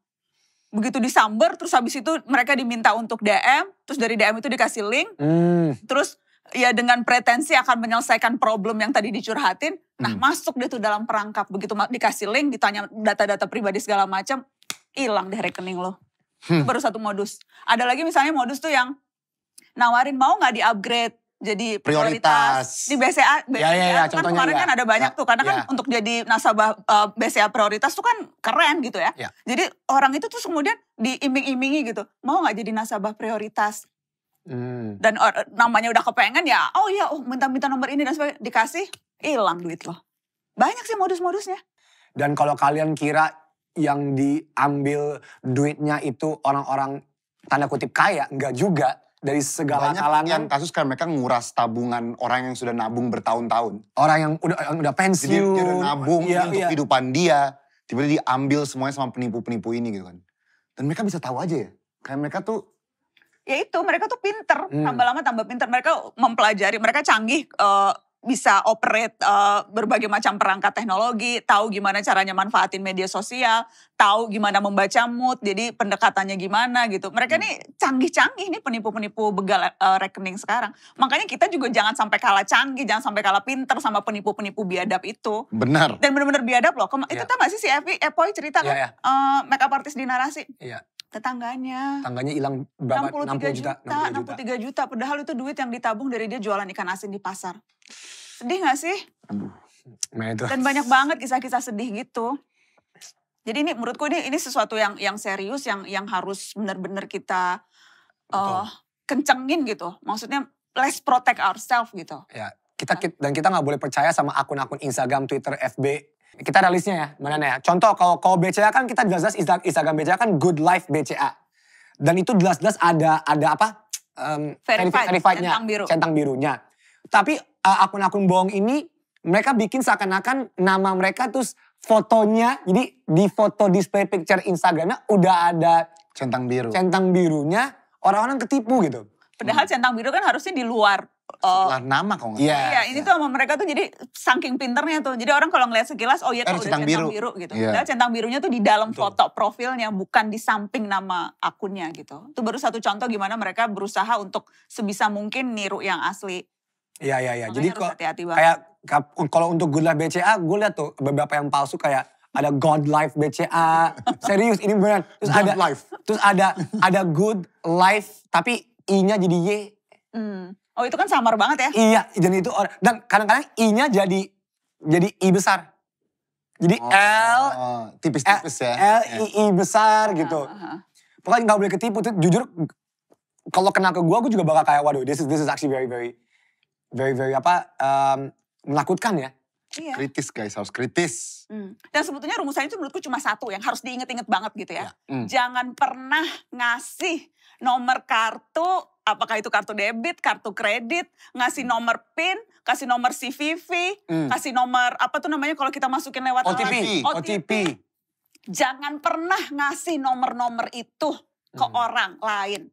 Begitu disamber, terus habis itu mereka diminta untuk DM, terus dari DM itu dikasih link, hmm. terus ya dengan pretensi akan menyelesaikan problem yang tadi dicurhatin. Nah, hmm. masuk dia tuh dalam perangkap begitu dikasih link, ditanya data-data pribadi segala macam hilang deh rekening lo. Hmm. baru satu modus. Ada lagi misalnya modus tuh yang nawarin mau nggak di upgrade jadi prioritas. prioritas. Di BCA, BCA ya, ya, ya, kan kemarin ya. kan ada banyak ya, tuh. Karena kan ya. kan untuk jadi nasabah eh, BCA prioritas tuh kan keren gitu ya. ya. Jadi orang itu tuh kemudian diiming-imingi gitu. Mau nggak jadi nasabah prioritas? Hmm. Dan namanya udah kepengen ya, oh iya, oh minta-minta nomor ini dan sebagainya. Dikasih, hilang duit loh. Banyak sih modus-modusnya. Dan kalau kalian kira yang diambil duitnya itu orang-orang tanda kutip kaya, enggak juga dari segala Banyak kalangan. Yang kasus kan mereka nguras tabungan orang yang sudah nabung bertahun-tahun. Orang yang udah yang udah pensiun. Jadi dia udah nabung iya, untuk iya. kehidupan dia. Tiba-tiba diambil semuanya sama penipu-penipu ini gitu kan. Dan mereka bisa tahu aja ya. Kayak mereka tuh ya itu mereka tuh pinter hmm. tambah lama tambah pinter mereka mempelajari mereka canggih uh, bisa operate uh, berbagai macam perangkat teknologi, tahu gimana caranya manfaatin media sosial, tahu gimana membaca mood, jadi pendekatannya gimana gitu. Mereka hmm. nih canggih-canggih nih penipu-penipu begal uh, rekening sekarang. Makanya kita juga jangan sampai kalah canggih, jangan sampai kalah pinter sama penipu-penipu biadab itu. Benar. Dan benar-benar biadab loh. Kem yeah. Itu iya. tau gak sih si Evi, Epoy eh, cerita yeah, kan yeah. Iya. Uh, makeup artist di narasi. Iya. tetangganya. Tetangganya hilang berapa? 63 tiga juta, juta. 63 juta. 63 juta. Padahal itu duit yang ditabung dari dia jualan ikan asin di pasar. Sedih gak sih? Aduh, nah, Dan banyak banget kisah-kisah sedih gitu. Jadi ini menurutku ini ini sesuatu yang yang serius yang yang harus benar-benar kita uh, kencengin gitu. Maksudnya let's protect ourselves gitu. Ya, kita dan kita nggak boleh percaya sama akun-akun Instagram, Twitter, FB. Kita ada listnya ya, mana ya? Contoh kalau kalau BCA kan kita jelas-jelas Instagram BCA kan Good Life BCA. Dan itu jelas-jelas ada ada apa? Um, verified, verified centang biru. Centang birunya. Tapi Eh, akun-akun bohong ini mereka bikin seakan-akan nama mereka terus fotonya jadi di foto display picture Instagramnya udah ada centang biru centang birunya orang-orang ketipu gitu padahal hmm. centang biru kan harusnya di luar uh, nama kok nggak yeah, iya ini tuh sama mereka tuh jadi saking pinternya tuh jadi orang kalau ngeliat sekilas oh iya eh, tuh udah centang biru, biru gitu yeah. Iya. centang birunya tuh di dalam Betul. foto profilnya bukan di samping nama akunnya gitu itu baru satu contoh gimana mereka berusaha untuk sebisa mungkin niru yang asli Iya iya iya. Jadi kok kayak kalau untuk good life BCA gue lihat tuh beberapa yang palsu kayak ada God Life BCA. *laughs* Serius ini beneran. Terus God ada life. terus ada ada Good Life tapi I-nya jadi Y. Hmm. Oh itu kan samar banget ya? Iya, dan itu dan kadang-kadang I-nya jadi jadi I besar. Jadi oh, L tipis-tipis ya. L I iya. I besar gitu. Uh, uh. Pokoknya gak boleh ketipu. tuh. jujur kalau kena ke gue, gue juga bakal kayak waduh this is this is actually very very very very apa um, menakutkan ya. Iya. Kritis guys, harus kritis. Hmm. Dan sebetulnya rumusannya itu menurutku cuma satu yang harus diinget-inget banget gitu ya. ya. Hmm. Jangan pernah ngasih nomor kartu, apakah itu kartu debit, kartu kredit, ngasih hmm. nomor PIN, kasih nomor CVV, hmm. kasih nomor apa tuh namanya kalau kita masukin lewat OTP. OTP. OTP. Jangan pernah ngasih nomor-nomor itu ke hmm. orang lain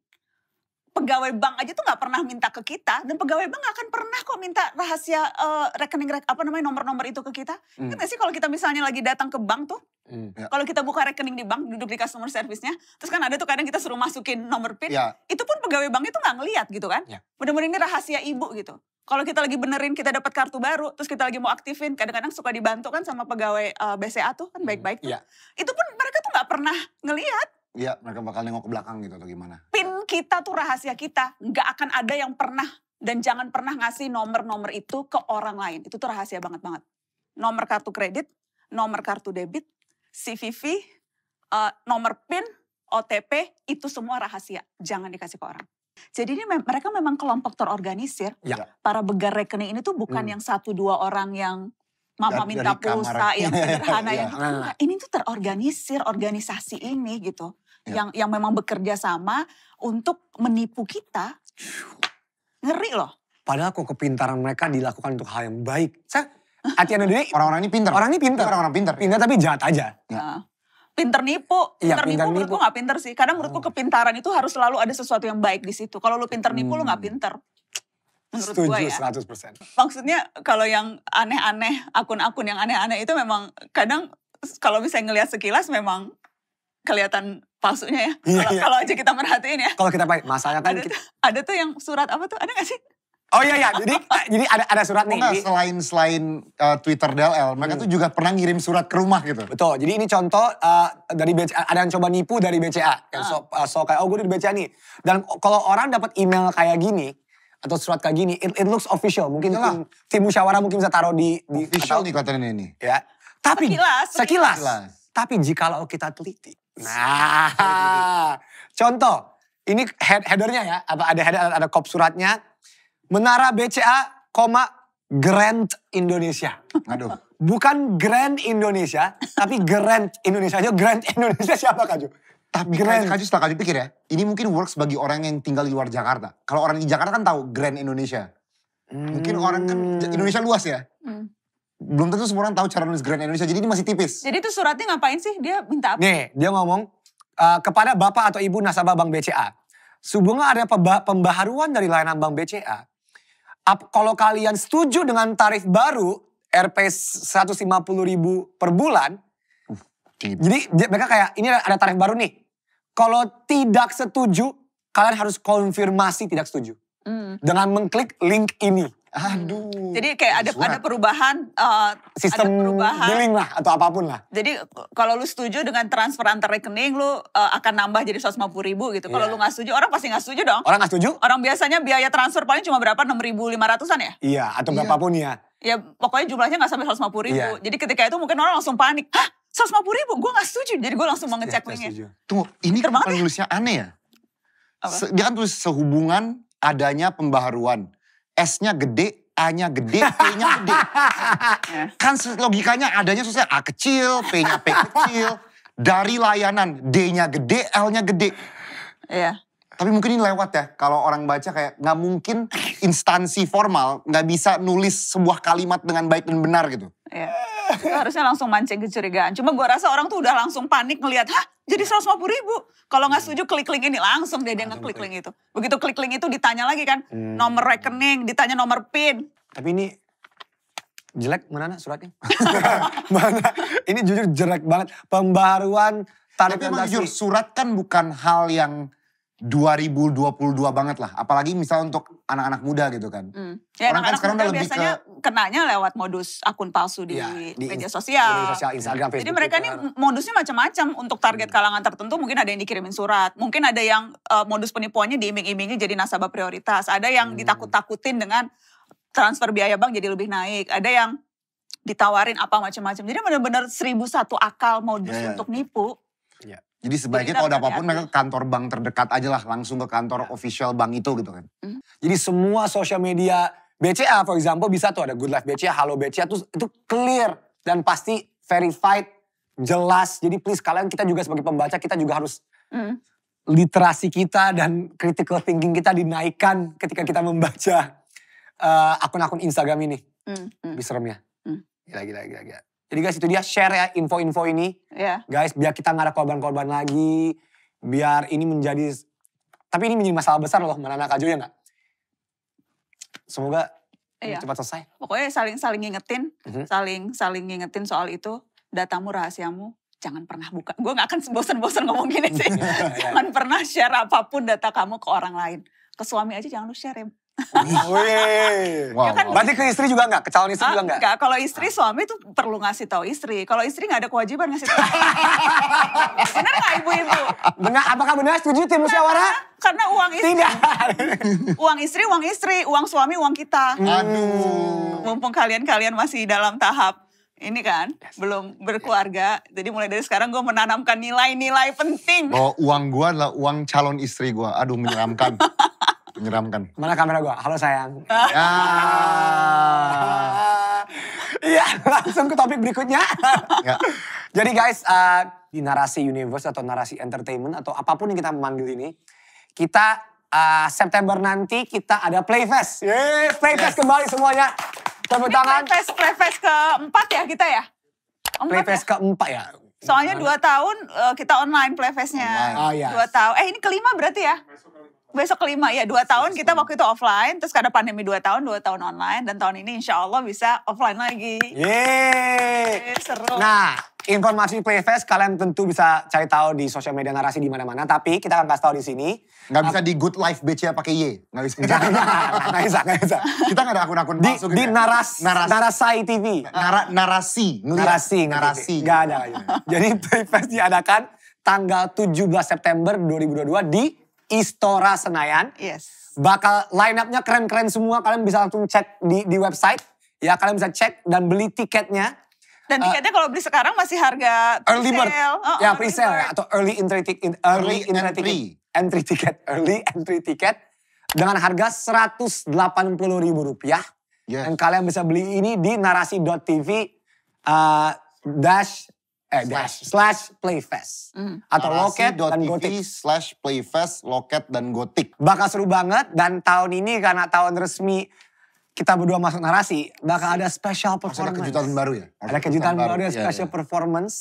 pegawai bank aja tuh nggak pernah minta ke kita dan pegawai bank gak akan pernah kok minta rahasia uh, rekening rek, apa namanya nomor-nomor itu ke kita. hmm. Kan sih kalau kita misalnya lagi datang ke bank tuh, hmm. Ya. kalau kita buka rekening di bank duduk di customer service-nya, terus kan ada tuh kadang kita suruh masukin nomor PIN, ya. itu pun pegawai bank itu nggak ngelihat gitu kan. ya. Mudah-mudahan ini rahasia ibu gitu. Kalau kita lagi benerin kita dapat kartu baru, terus kita lagi mau aktifin, kadang-kadang suka dibantu kan sama pegawai uh, eh, BCA tuh kan hmm. baik-baik. hmm. Tuh. Ya. Itu pun mereka tuh nggak pernah ngelihat Iya, mereka bakal nengok ke belakang gitu atau gimana? Pin kita tuh rahasia kita, nggak akan ada yang pernah dan jangan pernah ngasih nomor-nomor itu ke orang lain. Itu tuh rahasia banget banget. Nomor kartu kredit, nomor kartu debit, CVV, uh, eh, nomor PIN, OTP, itu semua rahasia. Jangan dikasih ke orang. Jadi ini me mereka memang kelompok terorganisir. Ya. Para begar rekening ini tuh bukan hmm. yang satu dua orang yang mama minta pulsa yang *laughs* sederhana ya. yang nah. nah. ini tuh terorganisir organisasi ini gitu yeah. yang yang memang bekerja sama untuk menipu kita. Ngeri loh. Padahal kok kepintaran mereka dilakukan untuk hal yang baik. Saya Atiana *laughs* Dewi orang-orang ini pintar. Orang ini pintar. Orang-orang pintar. Pintar tapi jahat aja. Ya. pinter nipu, iya, pinter, ya, pinter nipu, nipu menurutku nggak pinter sih. Karena menurutku oh. kepintaran itu harus selalu ada sesuatu yang baik di situ. Kalau lu pinter nipu, hmm. lu nggak hmm. pinter. Menurut Setuju gua ya. 100%. Maksudnya kalau yang aneh-aneh, akun-akun yang aneh-aneh itu memang kadang kalau misalnya ngelihat sekilas memang kelihatan palsunya ya. Iya, kalau iya, kalau aja kita merhatiin ya. Kalau kita pakai masalahnya kan ada, kita... ada tuh yang surat apa tuh? Ada gak sih? Oh iya iya, jadi *laughs* jadi ada ada surat nih. Enggak, selain selain uh, Twitter DLL, mereka hmm. tuh juga pernah ngirim surat ke rumah gitu. Betul. Jadi ini contoh uh, dari BCA, ada yang coba nipu dari BCA. Yang ah. so, uh, so kayak oh gue di BCA nih. Dan kalau orang dapat email kayak gini atau surat kayak gini, it, it looks official. Mungkin Yalah. tim, tim musyawarah mungkin bisa taruh di, di official atau, nih katanya ini. Ya. Tapi sekilas, sekilas. sekilas. Tapi jikalau kita teliti, Nah, contoh. Ini head headernya ya, apa ada header ada kop suratnya. Menara BCA, koma Grand Indonesia. Aduh. Bukan Grand Indonesia, tapi Grand Indonesia. Aja Grand Indonesia siapa Kak Tapi Grand. Kak Ju setelah Kak Ju pikir ya, ini mungkin works bagi orang yang tinggal di luar Jakarta. Kalau orang di Jakarta kan tahu Grand Indonesia. Hmm. Mungkin orang kan hmm. Indonesia luas ya. Hmm belum tentu semua orang tahu cara nulis Grand Indonesia. Jadi ini masih tipis. Jadi itu suratnya ngapain sih? Dia minta apa? Nih, dia ngomong uh, kepada Bapak atau Ibu nasabah Bank BCA. Sebelumnya ada pembaharuan dari layanan Bank BCA. Ap, kalau kalian setuju dengan tarif baru RP 150 ribu per bulan, uh, jadi mereka kayak ini ada tarif baru nih. Kalau tidak setuju, kalian harus konfirmasi tidak setuju. Mm. Dengan mengklik link ini. Aduh. Jadi kayak ada surat. ada perubahan uh, sistem ada perubahan. billing lah atau apapun lah. Jadi kalau lu setuju dengan transfer antar rekening lu uh, akan nambah jadi 150 ribu gitu. Kalau yeah. lu nggak setuju orang pasti nggak setuju dong. Orang nggak setuju? Orang biasanya biaya transfer paling cuma berapa? 6.500-an ya? Iya, atau yeah. berapapun ya. Ya pokoknya jumlahnya nggak sampai 150 ribu. Yeah. Jadi ketika itu mungkin orang langsung panik. Hah? 150 ribu? Gue nggak setuju. Jadi gue langsung mau ngecek iya, linknya. Ya, Tunggu, ini kan penulisnya aneh ya? Apa? Dia kan tulis sehubungan adanya pembaharuan S-nya gede, A-nya gede, P-nya gede. *laughs* kan logikanya adanya susah, A kecil, P-nya P kecil. Dari layanan, D-nya gede, L-nya gede. Iya. Tapi mungkin ini lewat ya, kalau orang baca kayak nggak mungkin instansi formal nggak bisa nulis sebuah kalimat dengan baik dan benar gitu. Iya. harusnya langsung mancing kecurigaan. Cuma gue rasa orang tuh udah langsung panik ngelihat, hah jadi 150 iya. ribu. Kalau nggak setuju klik link ini langsung dia dia klik link itu. Begitu klik link itu ditanya lagi kan hmm. nomor rekening, ditanya nomor PIN. Tapi ini jelek mana suratnya? *laughs* mana? Ini jujur jelek banget pembaruan tarif Tapi surat kan bukan hal yang 2022 banget lah. Apalagi misal untuk anak-anak muda gitu kan. Hmm. Ya, kan anak-anak kan muda udah biasanya ke... kenanya lewat modus akun palsu di, ya, di media sosial. Di sosial, Instagram, Facebook. Jadi mereka gitu ini kan. modusnya macam-macam. Untuk target hmm. kalangan tertentu mungkin ada yang dikirimin surat. Mungkin ada yang uh, modus penipuannya diiming-imingi jadi nasabah prioritas. Ada yang hmm. ditakut-takutin dengan transfer biaya bank jadi lebih naik. Ada yang ditawarin apa macam-macam. Jadi benar-benar seribu satu akal modus yeah. untuk nipu. Ya. Jadi sebaiknya kalau ada apapun ya. mereka kantor bank terdekat aja lah langsung ke kantor ya. official bank itu gitu kan. Hmm. Jadi semua sosial media BCA for example bisa tuh ada Good Life BCA, Halo BCA tuh itu clear dan pasti verified jelas. Jadi please kalian kita juga sebagai pembaca kita juga harus mm. literasi kita dan critical thinking kita dinaikkan ketika kita membaca eh, akun-akun uh, Instagram ini. Mm, mm. Lebih serem ya. Mm. Gila, gila, gila, gila. Jadi guys itu dia share ya info-info ini. Yeah. Guys biar kita nggak ada korban-korban lagi. Biar ini menjadi... Tapi ini menjadi masalah besar loh mana Kak Jo ya nggak? Semoga iya. cepat selesai. Pokoknya saling saling ngingetin, mm-hmm. saling saling ngingetin soal itu. Datamu rahasiamu jangan pernah buka. Gue nggak akan bosan-bosan ngomong gini sih. *laughs* jangan pernah share apapun data kamu ke orang lain. Ke suami aja jangan lu share ya *laughs* Wih. Wow, ya kan, Berarti ke istri juga enggak? Ke calon istri ah, juga enggak? Enggak, kalau istri suami tuh perlu ngasih tahu istri. Kalau istri enggak ada kewajiban ngasih tahu. *laughs* benar enggak ibu-ibu? Benar, apakah benar setuju tim musyawarah? Karena uang istri. Tidak. *laughs* uang istri, uang istri. Uang suami, uang kita. Hmm. Aduh. Mumpung kalian-kalian masih dalam tahap ini kan yes. belum berkeluarga. Yes. Jadi mulai dari sekarang gue menanamkan nilai-nilai penting. Bahwa uang gue adalah uang calon istri gue. Aduh menyeramkan. Menyeramkan. Mana kamera gua? Halo sayang. Ya. *laughs* Iya, langsung ke topik berikutnya. ya. Jadi guys, uh, di narasi universe atau narasi entertainment atau apapun yang kita memanggil ini, kita uh, September nanti kita ada Playfest. Yes, Playfest yes. kembali semuanya. Tepuk tangan. Playfest, Playfest keempat ya kita ya? Empat Playfest ya? keempat ya? Soalnya dua tahun eh, kita online playfestnya. Online. Oh, yes. Iya. Dua tahun. Eh ini kelima berarti ya? besok kelima ya dua tahun kita waktu itu offline terus karena pandemi dua tahun dua tahun online dan tahun ini insya Allah bisa offline lagi. Yeay. Seru. Nah informasi Playfest kalian tentu bisa cari tahu di sosial media narasi di mana-mana tapi kita akan kasih tahu di sini. Nggak bisa di Good Life BC ya, pakai Y. Nggak bisa. Nggak, bisa, nggak bisa. Kita nggak ada akun-akun di, Di ya. Naras, Naras, Narasai TV. Nara, narasi. Narasi. Narasi. Nggak ada. Jadi Playfest diadakan tanggal 17 September 2022 di Istora Senayan. Yes. Bakal line up-nya keren-keren semua. Kalian bisa langsung cek di, di website. Ya kalian bisa cek dan beli tiketnya. Dan eh, tiketnya uh, kalau beli sekarang masih harga pre Early bird. Oh, oh ya pre-sale ya. Atau early entry, ticket, early, early entry, entry. entry ticket. Early entry ticket. Dengan harga Rp180.000. Yes. Dan kalian bisa beli ini di narasi.tv uh, eh, dash eh slash, slash playfest mm. Mm-hmm. atau loket dan gotik slash playfest loket dan gotik bakal seru banget dan tahun ini karena tahun resmi kita berdua masuk narasi bakal ada special performance. ada kejutan baru ya? ada kejutan baru, ada special iya, iya. performance.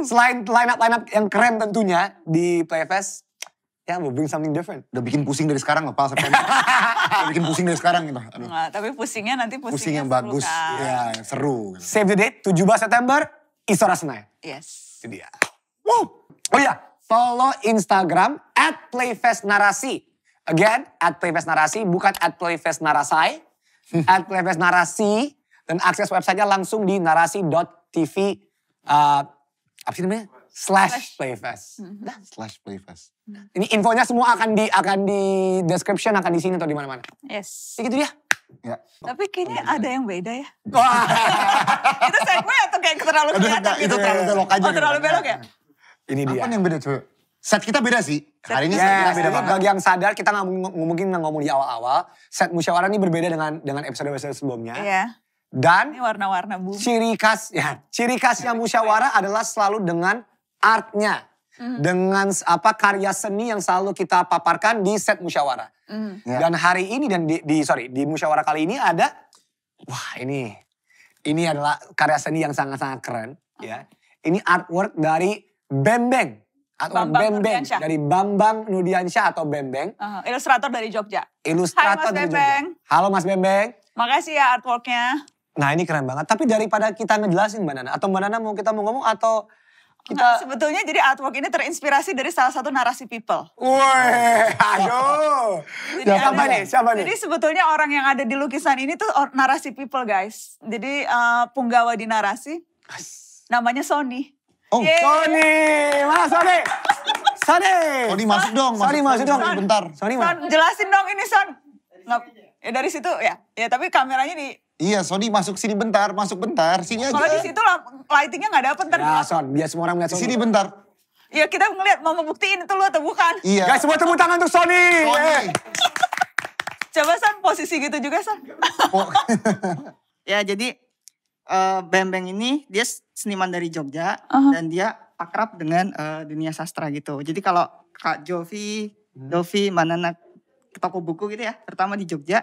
Selain line up line up yang keren tentunya di Playfest, ya yeah, we'll bring something different. Udah bikin pusing dari sekarang loh, Pak September. Udah bikin pusing dari sekarang gitu. Aduh. tapi pusingnya nanti pusingnya, pusing yang bagus. Ya, seru. Save the date, 17 September, Isora Senayan. Yes. Itu dia. Woo. Oh iya, follow Instagram at Playfest Narasi. Again, at Playfest Narasi, bukan at Playfest Narasai. *laughs* at Playfest Narasi. Dan akses websitenya langsung di narasi.tv. Uh, apa sih namanya? Slash Playfest. Nah, slash Playfest. Mm-hmm. Mm-hmm. Ini infonya semua akan di akan di description, akan di sini atau di mana-mana. Yes. Jadi gitu dia. Ya. Tapi kayaknya oh, iya. ada yang beda ya. *laughs* Wah. itu segue atau kayak terlalu kelihatan gitu? Itu terlalu belok aja. Oh gitu. terlalu belok ya? Ini dia. Apa yang beda coba? Set kita beda sih. Set Hari ini yeah, set kita beda banget. Bagi yang sadar kita nggak mungkin ngomong di awal-awal. Set musyawarah ini berbeda dengan dengan episode episode sebelumnya. Iya. Yeah. Dan ini warna-warna bumi. Ciri khas ya, ciri khasnya musyawarah adalah selalu dengan artnya. Mm-hmm. dengan apa karya seni yang selalu kita paparkan di set musyawarah. Mm. Mm-hmm. Yeah. Dan hari ini dan di, di sorry di musyawarah kali ini ada wah ini ini adalah karya seni yang sangat-sangat keren okay. Mm-hmm. ya. Ini artwork dari Bembeng atau Bambang Bembeng Nudiansyah. dari Bambang Nudiansyah atau Bembeng. Uh, ilustrator dari Jogja. Ilustrator Hai, Mas dari Bembeng. Jogja. Halo Mas Bembeng. Makasih ya artworknya. Nah ini keren banget. Tapi daripada kita ngejelasin Mbak Nana, atau Mbak Nana mau kita mau ngomong atau kita eh. Sebetulnya jadi artwork ini terinspirasi dari salah satu narasi people. Woi, aduh. jadi siapa nih? Siapa nih? Jadi sebetulnya orang yang ada di lukisan ini tuh narasi people guys. Jadi uh, punggawa di narasi. Namanya Sony. Oh, Yeay. Sony. mas Sony? Sony. Sony masuk dong. Masuk. Sony masuk dong. Son, Bentar. Sony, Son, jelasin dong ini Son. Nggak, ya dari situ ya. Ya tapi kameranya di Iya, Sony masuk sini bentar, masuk bentar, sini aja. Kalau di situ lightingnya nggak dapet ntar. Ya, Son, biar semua orang ngeliat Sony. Sini bentar. Iya, kita ngeliat mau membuktiin itu lu atau bukan. Iya. Guys, semua tepuk tangan untuk Sony. Sony. Iya. Coba San, posisi gitu juga San. Oh. *laughs* ya, jadi uh, eh, Bembeng ini dia seniman dari Jogja uh -huh. dan dia akrab dengan uh, dunia sastra gitu. Jadi kalau Kak Jovi, hmm. Dovi, Manana toko buku gitu ya, terutama di Jogja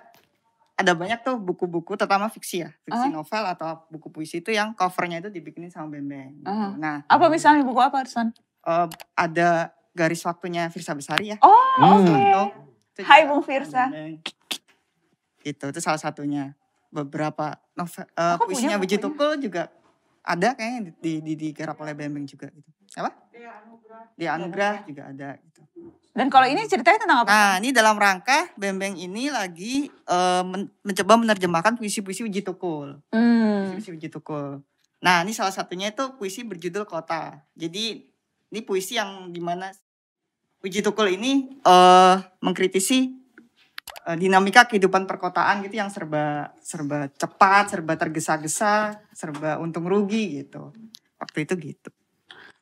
ada banyak tuh buku-buku terutama fiksi ya fiksi uh. novel atau buku puisi itu yang covernya itu dibikinin sama Bembeng gitu. uh. nah apa misalnya buku apa Arsan? Uh, ada garis waktunya Firsa Besari ya oh oke okay. Hai Bung Firsa itu itu salah satunya beberapa novel uh, puisinya Biji juga ada kayaknya di di, di, oleh Bambang juga gitu. Apa? Iya, di Anugrah. Iya. juga ada gitu. Dan kalau ini ceritanya tentang apa? Nah, ini dalam rangka Bembeng ini lagi uh, men mencoba menerjemahkan puisi-puisi Wiji Tukul. Hmm. Puisi-puisi Wiji Tukul. Nah, ini salah satunya itu puisi berjudul Kota. Jadi, ini puisi yang dimana Wiji Tukul ini uh, mengkritisi Eh, dinamika kehidupan perkotaan gitu yang serba serba cepat, serba tergesa-gesa, serba untung rugi gitu. Waktu itu gitu.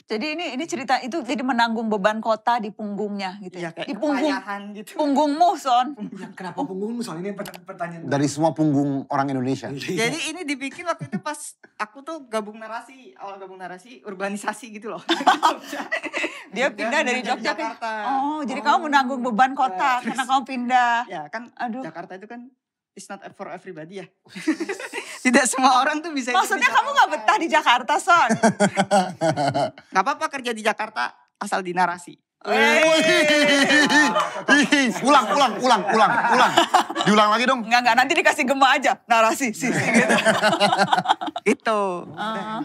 Jadi ini ini cerita itu jadi menanggung beban kota di punggungnya gitu iya, ya. Kayak di punggung gitu. punggungmu Son. Iya, kenapa punggungmu Son? Ini pertanyaan. Dari semua punggung orang Indonesia. Iya. jadi ini dibikin waktu itu pas aku tuh gabung narasi, awal gabung narasi urbanisasi gitu loh. *laughs* Dia pindah dari Jogja Jakarta. Oh, jadi oh. kamu menanggung beban kota karena kamu pindah. Ya kan Aduh. Jakarta itu kan it's not for everybody ya. *laughs* Tidak semua orang tuh bisa. Maksudnya kamu nggak betah di Jakarta, Son? *laughs* gak apa-apa kerja di Jakarta asal di narasi. ulang, ulang, ulang, ulang, ulang. Diulang lagi dong. Enggak, enggak. Nanti dikasih gema aja. Narasi, sih. gitu. Itu. Uh. Ah.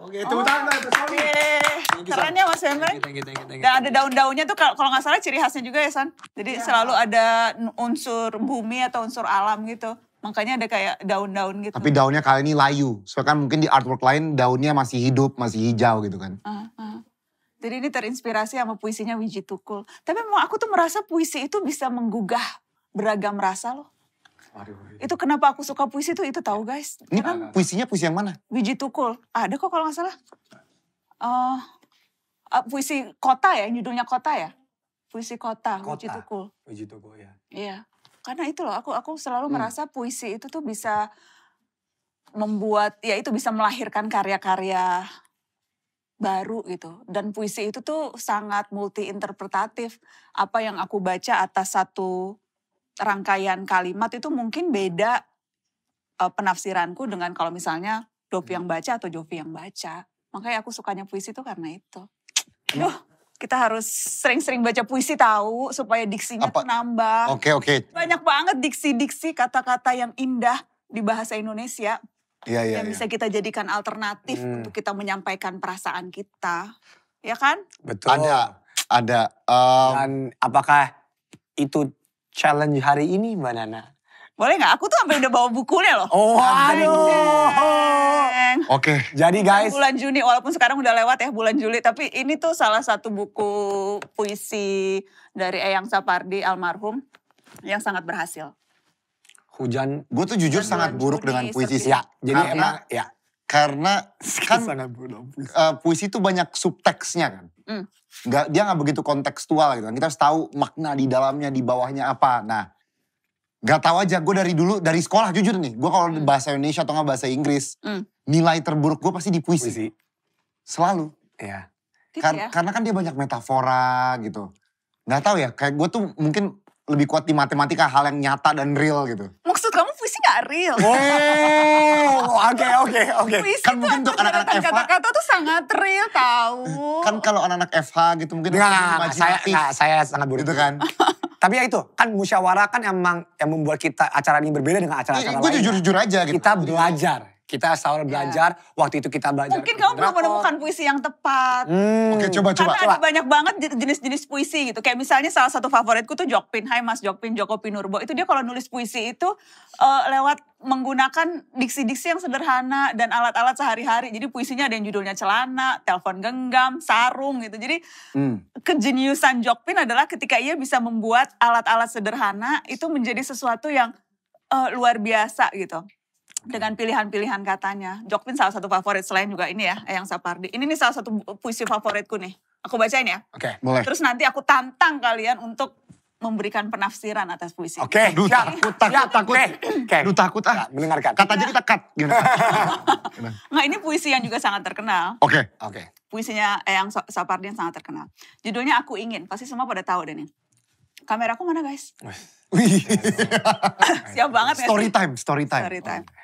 Oke, tepuk tangan. Thank Keren ya Mas Hendra. Dan ada daun-daunnya tuh kalau nggak salah ciri khasnya juga ya San. Jadi yeah. selalu ada unsur bumi atau unsur alam gitu. Makanya ada kayak daun-daun gitu. Tapi daunnya kali ini layu. Soalnya kan mungkin di artwork lain daunnya masih hidup, masih hijau gitu kan. Uh, uh. Jadi ini terinspirasi sama puisinya Wiji Tukul. Tapi memang aku tuh merasa puisi itu bisa menggugah beragam rasa loh. Itu kenapa aku suka puisi tuh itu tahu guys. Ini kan puisinya puisi yang mana? Wiji Tukul. Ada kok kalau nggak salah. uh, uh, puisi kota ya, judulnya kota ya? Puisi kota, kota. Uji Tukul. Uji Tukul ya. Iya. Karena itu loh, aku aku selalu hmm. merasa puisi itu tuh bisa membuat ya itu bisa melahirkan karya-karya baru gitu. Dan puisi itu tuh sangat multi interpretatif. Apa yang aku baca atas satu rangkaian kalimat itu mungkin beda uh, penafsiranku dengan kalau misalnya Dopi hmm. yang baca atau Jovi yang baca. Makanya aku sukanya puisi itu karena itu. Duh, kita harus sering-sering baca puisi tahu supaya diksinya Apa? nambah. Oke, okay, oke. Okay. Banyak banget diksi-diksi kata-kata yang indah di bahasa Indonesia. Iya, iya, yang ya. bisa kita jadikan alternatif hmm. untuk kita menyampaikan perasaan kita. Ya kan? Betul. Ada, ada. Um, Dan apakah itu challenge hari ini Mbak Nana? Boleh gak? Aku tuh sampai udah bawa bukunya loh. Oh, aduh. Oke. Okay. Jadi kan guys. Bulan Juni, walaupun sekarang udah lewat ya bulan Juli. Tapi ini tuh salah satu buku puisi dari Eyang Sapardi almarhum yang sangat berhasil. Hujan. Gue tuh jujur sangat buruk Juni, dengan puisi sih. Ya, jadi karena, emang ya. Karena kan sangat buruk. Uh, puisi tuh banyak subteksnya kan. Mm. Nggak, dia nggak begitu kontekstual gitu kan. Kita harus tahu makna di dalamnya, di bawahnya apa. Nah Gak tau aja, gue dari dulu, dari sekolah jujur nih. Gue kalau hmm. bahasa Indonesia atau gak bahasa Inggris, hmm. nilai terburuk gue pasti di puisi. puisi. Selalu. Iya. Kar gitu ya. Karena kan dia banyak metafora gitu. Gak tau ya, kayak gue tuh mungkin lebih kuat di matematika hal yang nyata dan real gitu. Maksud kamu puisi gak real? Oh, oke oke oke. Puisi kan mungkin untuk anak-anak FH kata-kata tuh sangat real tahu. Kan kalau anak-anak FH gitu mungkin Gak, saya saya sangat buruk. Gitu kan. *laughs* Tapi ya itu, kan musyawarah kan emang yang membuat kita acara ini berbeda dengan acara-acara iya, lain. Gue jujur-jujur aja gitu. Kita belajar kita selalu iya. belajar, waktu itu kita belajar. Mungkin kamu belum menemukan puisi yang tepat. Hmm. Oke, okay, coba Karena coba. Karena ada banyak banget jenis-jenis puisi gitu. Kayak misalnya salah satu favoritku tuh Jokpin. Hai Mas Jokpin, Joko Pinurbo. Itu dia kalau nulis puisi itu uh, lewat menggunakan diksi-diksi yang sederhana dan alat-alat sehari-hari. Jadi puisinya ada yang judulnya celana, telepon genggam, sarung gitu. Jadi hmm. kejeniusan Jokpin adalah ketika ia bisa membuat alat-alat sederhana itu menjadi sesuatu yang uh, luar biasa gitu dengan pilihan-pilihan katanya. Jokpin salah satu favorit selain juga ini ya, Eyang Sapardi. Ini nih salah satu puisi favoritku nih. Aku bacain ya. Oke, okay, boleh. Terus nanti aku tantang kalian untuk memberikan penafsiran atas puisi. Oke, okay, duta, takut, takut, ya, takut. Okay. okay. duh takut, ah. Ya, mendengarkan. Kata aja kita cut. Enggak, *laughs* ini puisi yang juga sangat terkenal. Oke, okay. oke. Okay. Puisinya Eyang Sapardi yang sangat terkenal. Judulnya Aku Ingin, pasti semua pada tahu deh nih. Kameraku mana guys? *laughs* Siap banget ya. Story time, story time. Story time. Oh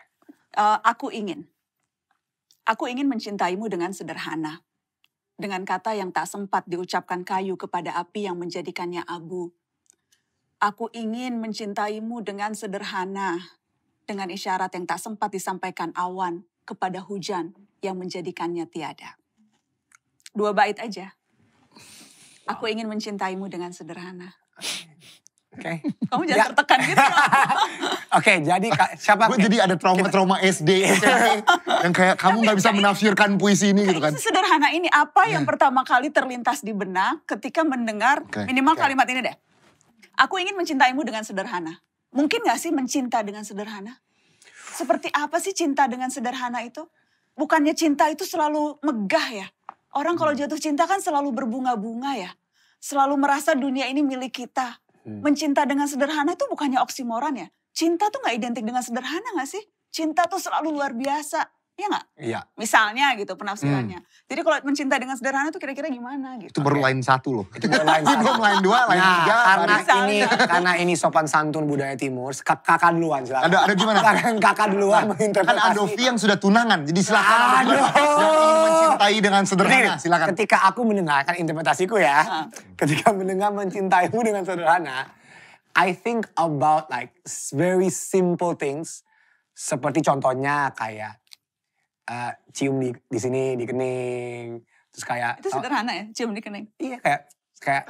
uh, aku ingin. Aku ingin mencintaimu dengan sederhana. Dengan kata yang tak sempat diucapkan kayu kepada api yang menjadikannya abu. Aku ingin mencintaimu dengan sederhana. Dengan isyarat yang tak sempat disampaikan awan kepada hujan yang menjadikannya tiada. Dua bait aja. Aku ingin mencintaimu dengan sederhana. Oke. Okay. Kamu jangan ya. tertekan gitu *laughs* Oke, okay, jadi siapa? Gue jadi ada trauma-trauma SD, *laughs* yang kayak kamu nggak bisa menafsirkan puisi ini gitu kan. Sederhana ini, apa yang iya. pertama kali terlintas di benak ketika mendengar okay. minimal okay. kalimat ini deh. Aku ingin mencintaimu dengan sederhana. Mungkin gak sih mencinta dengan sederhana? Seperti apa sih cinta dengan sederhana itu? Bukannya cinta itu selalu megah ya? Orang kalau hmm. jatuh cinta kan selalu berbunga-bunga ya? Selalu merasa dunia ini milik kita Hmm. Mencinta dengan sederhana itu bukannya oksimoran ya? Cinta tuh gak identik dengan sederhana gak sih? Cinta tuh selalu luar biasa. Iya nggak? Iya. Misalnya gitu penafsirannya. Hmm. Jadi kalau mencinta dengan sederhana itu kira-kira gimana gitu. Itu baru lain satu loh. Itu baru lain *laughs* satu. belum lain dua, lain nah, tiga. Karena ini *laughs* karena ini sopan santun budaya timur, kakak duluan silakan. Ada, ada gimana? Karena kakak duluan nah, menginterpretasi. Kan Adovi yang sudah tunangan, jadi silakan. Aduh. mencintai dengan sederhana, silakan. Ketika aku mendengarkan interpretasiku ya, ha. ketika mendengar mencintaimu dengan sederhana, I think about like very simple things. Seperti contohnya kayak uh, cium di di sini di kening terus kayak itu oh sederhana ya cium di kening iya kayak kayak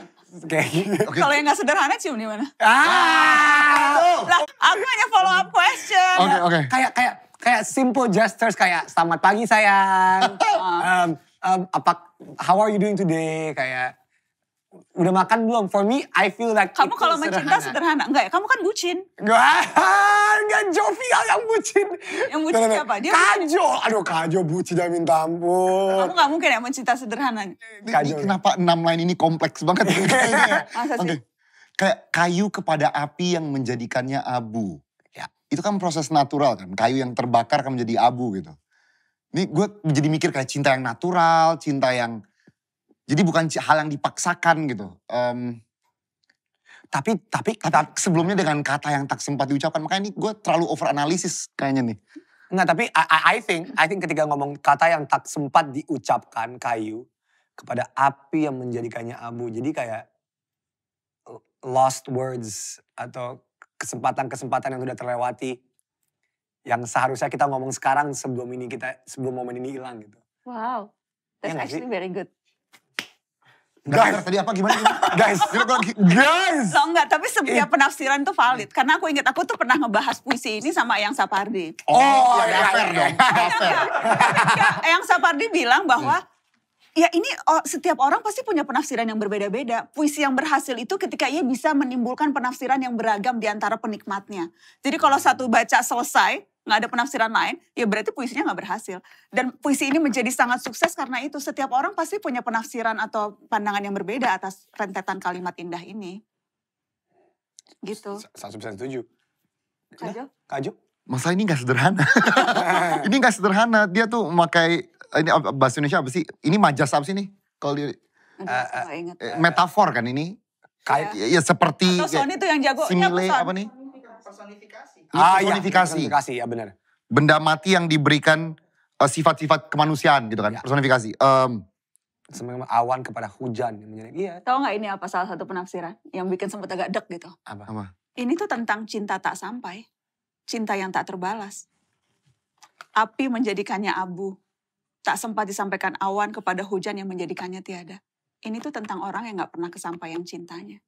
kayak okay. *laughs* kalau yang nggak sederhana cium di mana ah lah aku hanya follow up question oke okay, oke okay. kayak kayak kayak simple gestures kayak selamat pagi sayang um, um, apa how are you doing today kayak udah makan belum? For me, I feel like Kamu kalau mencinta sederhana. Enggak ya? Kamu kan bucin. Enggak, enggak Jovial yang bucin. Yang bucin Ternyata. siapa? Dia Kajo. Bucin. Aduh Kajo bucin ya minta ampun. Kamu gak mungkin ya mencinta sederhana. Kajo. Ini kenapa enam lain ini kompleks banget. *laughs* Masa sih? Okay. Kayak kayu kepada api yang menjadikannya abu. Ya. Itu kan proses natural kan. Kayu yang terbakar kan menjadi abu gitu. Ini gue jadi mikir kayak cinta yang natural, cinta yang jadi bukan hal yang dipaksakan gitu. Um, tapi, tapi kata sebelumnya dengan kata yang tak sempat diucapkan makanya ini gue terlalu over analisis kayaknya nih. Enggak, tapi I, I think I think ketika ngomong kata yang tak sempat diucapkan kayu kepada api yang menjadikannya abu. Jadi kayak lost words atau kesempatan-kesempatan yang sudah terlewati yang seharusnya kita ngomong sekarang sebelum ini kita sebelum momen ini hilang gitu. Wow, that's ya actually very good. Guys. Tadi apa gimana? guys. Guys. Lo enggak, tapi setiap penafsiran tuh valid. Karena aku ingat aku tuh pernah ngebahas puisi ini sama Yang Sapardi. Oh, ya, ya, fair iya, dong. Yang Sapardi bilang bahwa ya ini oh, setiap orang pasti punya penafsiran yang berbeda-beda. Puisi yang berhasil itu ketika ia bisa menimbulkan penafsiran yang beragam di antara penikmatnya. Jadi kalau satu baca selesai, nggak ada penafsiran lain, ya berarti puisinya nggak berhasil. Dan puisi ini menjadi sangat sukses karena itu setiap orang pasti punya penafsiran atau pandangan yang berbeda atas rentetan kalimat indah ini. Gitu. Satu persen setuju. Kajo? Kajo? Masa ini nggak sederhana. *laughs* ini nggak sederhana. Dia tuh memakai, ini bahasa Indonesia apa sih? Ini majas apa sih nih? Kalau di... Uh, uh, metafor kan ini? Kayak ya seperti Atau Sony ya, tuh yang jago simile, apa nih? personifikasi. Ah, iya, iya, personifikasi. Ya, personifikasi, ya benar. Benda mati yang diberikan eh, sifat-sifat uh, kemanusiaan gitu kan, ya. personifikasi. Um, Semacam awan kepada hujan Iya. Tahu nggak ini apa salah satu penafsiran yang bikin sempat agak deg gitu? Apa? apa? Ini tuh tentang cinta tak sampai, cinta yang tak terbalas. Api menjadikannya abu, tak sempat disampaikan awan kepada hujan yang menjadikannya tiada. Ini tuh tentang orang yang nggak pernah kesampaian cintanya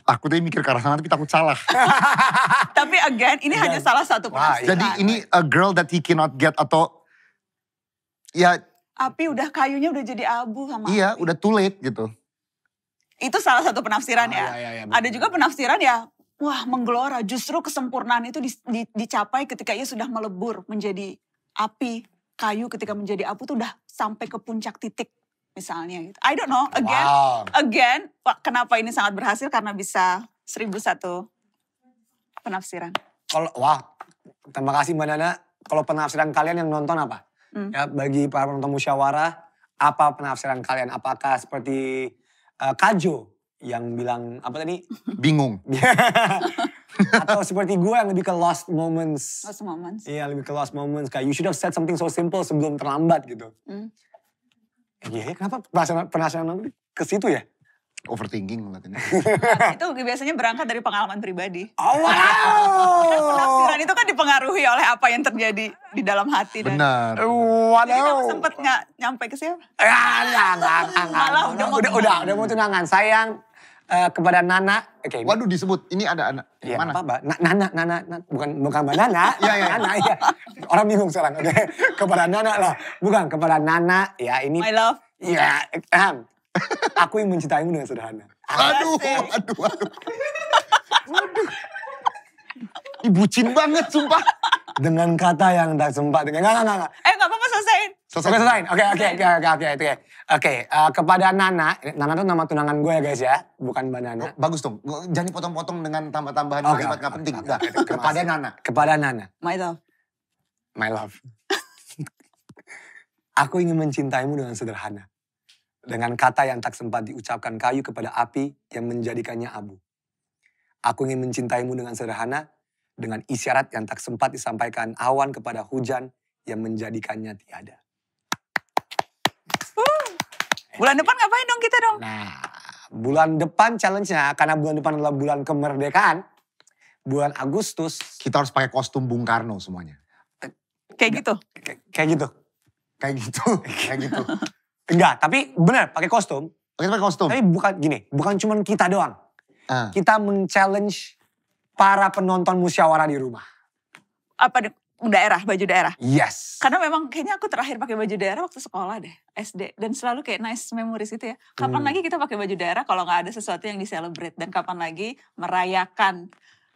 takutnya mikir ke arah sana tapi takut salah. *laughs* tapi again ini yeah. hanya salah satu jadi ini a girl that he cannot get atau ya api udah kayunya udah jadi abu sama Iya, api. udah too late gitu. Itu salah satu penafsiran ah, ya. Iya, iya, iya Ada juga penafsiran ya wah menggelora justru kesempurnaan itu di, di, dicapai ketika ia sudah melebur menjadi api kayu ketika menjadi abu tuh udah sampai ke puncak titik misalnya gitu. I don't know. Again, wow. again, kenapa ini sangat berhasil karena bisa seribu satu penafsiran. Kalau wah, terima kasih Mbak Nana. Kalau penafsiran kalian yang nonton apa? Hmm. Ya, bagi para penonton musyawarah, apa penafsiran kalian? Apakah seperti uh, Kajo yang bilang apa tadi? *laughs* Bingung. *laughs* Atau seperti gue yang lebih ke lost moments. Lost moments. Iya, lebih ke lost moments. Kayak you should have said something so simple sebelum terlambat gitu. Hmm. Iya, iya, kenapa penasaran, penasaran nanti ke situ ya? Overthinking ini. *laughs* itu biasanya berangkat dari pengalaman pribadi. Oh wow! *laughs* Penafsiran itu kan dipengaruhi oleh apa yang terjadi di dalam hati. Benar. Dan... Waduh. Jadi kamu sempet gak nyampe ke siapa? Ya, eh, enggak, enggak, enggak. Malah udah, udah, udah, udah mau tunangan. Sayang, uh, kepada Nana. Oke. Okay, Waduh disebut. Ini ada anak. Ya, mana? Apa, Nana, Nana, Nana, bukan bukan Mbak Nana. *laughs* Iya, ya Nana, ya. Orang bingung sekarang. Oke. Okay. Kepada Nana lah. Bukan kepada Nana. Ya, ini My love. Ya, um, aku yang mencintaimu dengan sederhana. Aduh, aduh, aduh. Waduh. cin banget sumpah dengan kata yang tak sempat dengan enggak enggak enggak. Eh enggak apa-apa selesaiin. Selesai selesaiin. Oke oke oke oke oke oke. Oke, eh, kepada Nana, Nana tuh nama tunangan gue ya guys ya, bukan Mbak Nana. Oh, bagus dong. Jangan dipotong-potong dengan tambah-tambahan okay, kalimat okay, penting. Okay, okay, kepada Nana. Kepada Nana. My love. My love. *laughs* Aku ingin mencintaimu dengan sederhana. Dengan kata yang tak sempat diucapkan kayu kepada api yang menjadikannya abu. Aku ingin mencintaimu dengan sederhana dengan isyarat yang tak sempat disampaikan awan kepada hujan yang menjadikannya tiada. Uh, bulan depan ngapain dong kita dong? Nah, bulan depan challenge-nya karena bulan depan adalah bulan kemerdekaan, bulan Agustus. Kita harus pakai kostum Bung Karno semuanya. Kayak gitu? Kayak, gitu. Kayak gitu, *laughs* kayak gitu. Enggak, tapi benar pakai kostum. Pakai kostum. Tapi bukan gini, bukan cuma kita doang. Uh. Kita men-challenge para penonton musyawarah di rumah? Apa daerah, baju daerah? Yes. Karena memang kayaknya aku terakhir pakai baju daerah waktu sekolah deh, SD. Dan selalu kayak nice memories gitu ya. Kapan hmm. lagi kita pakai baju daerah kalau nggak ada sesuatu yang di celebrate Dan kapan lagi merayakan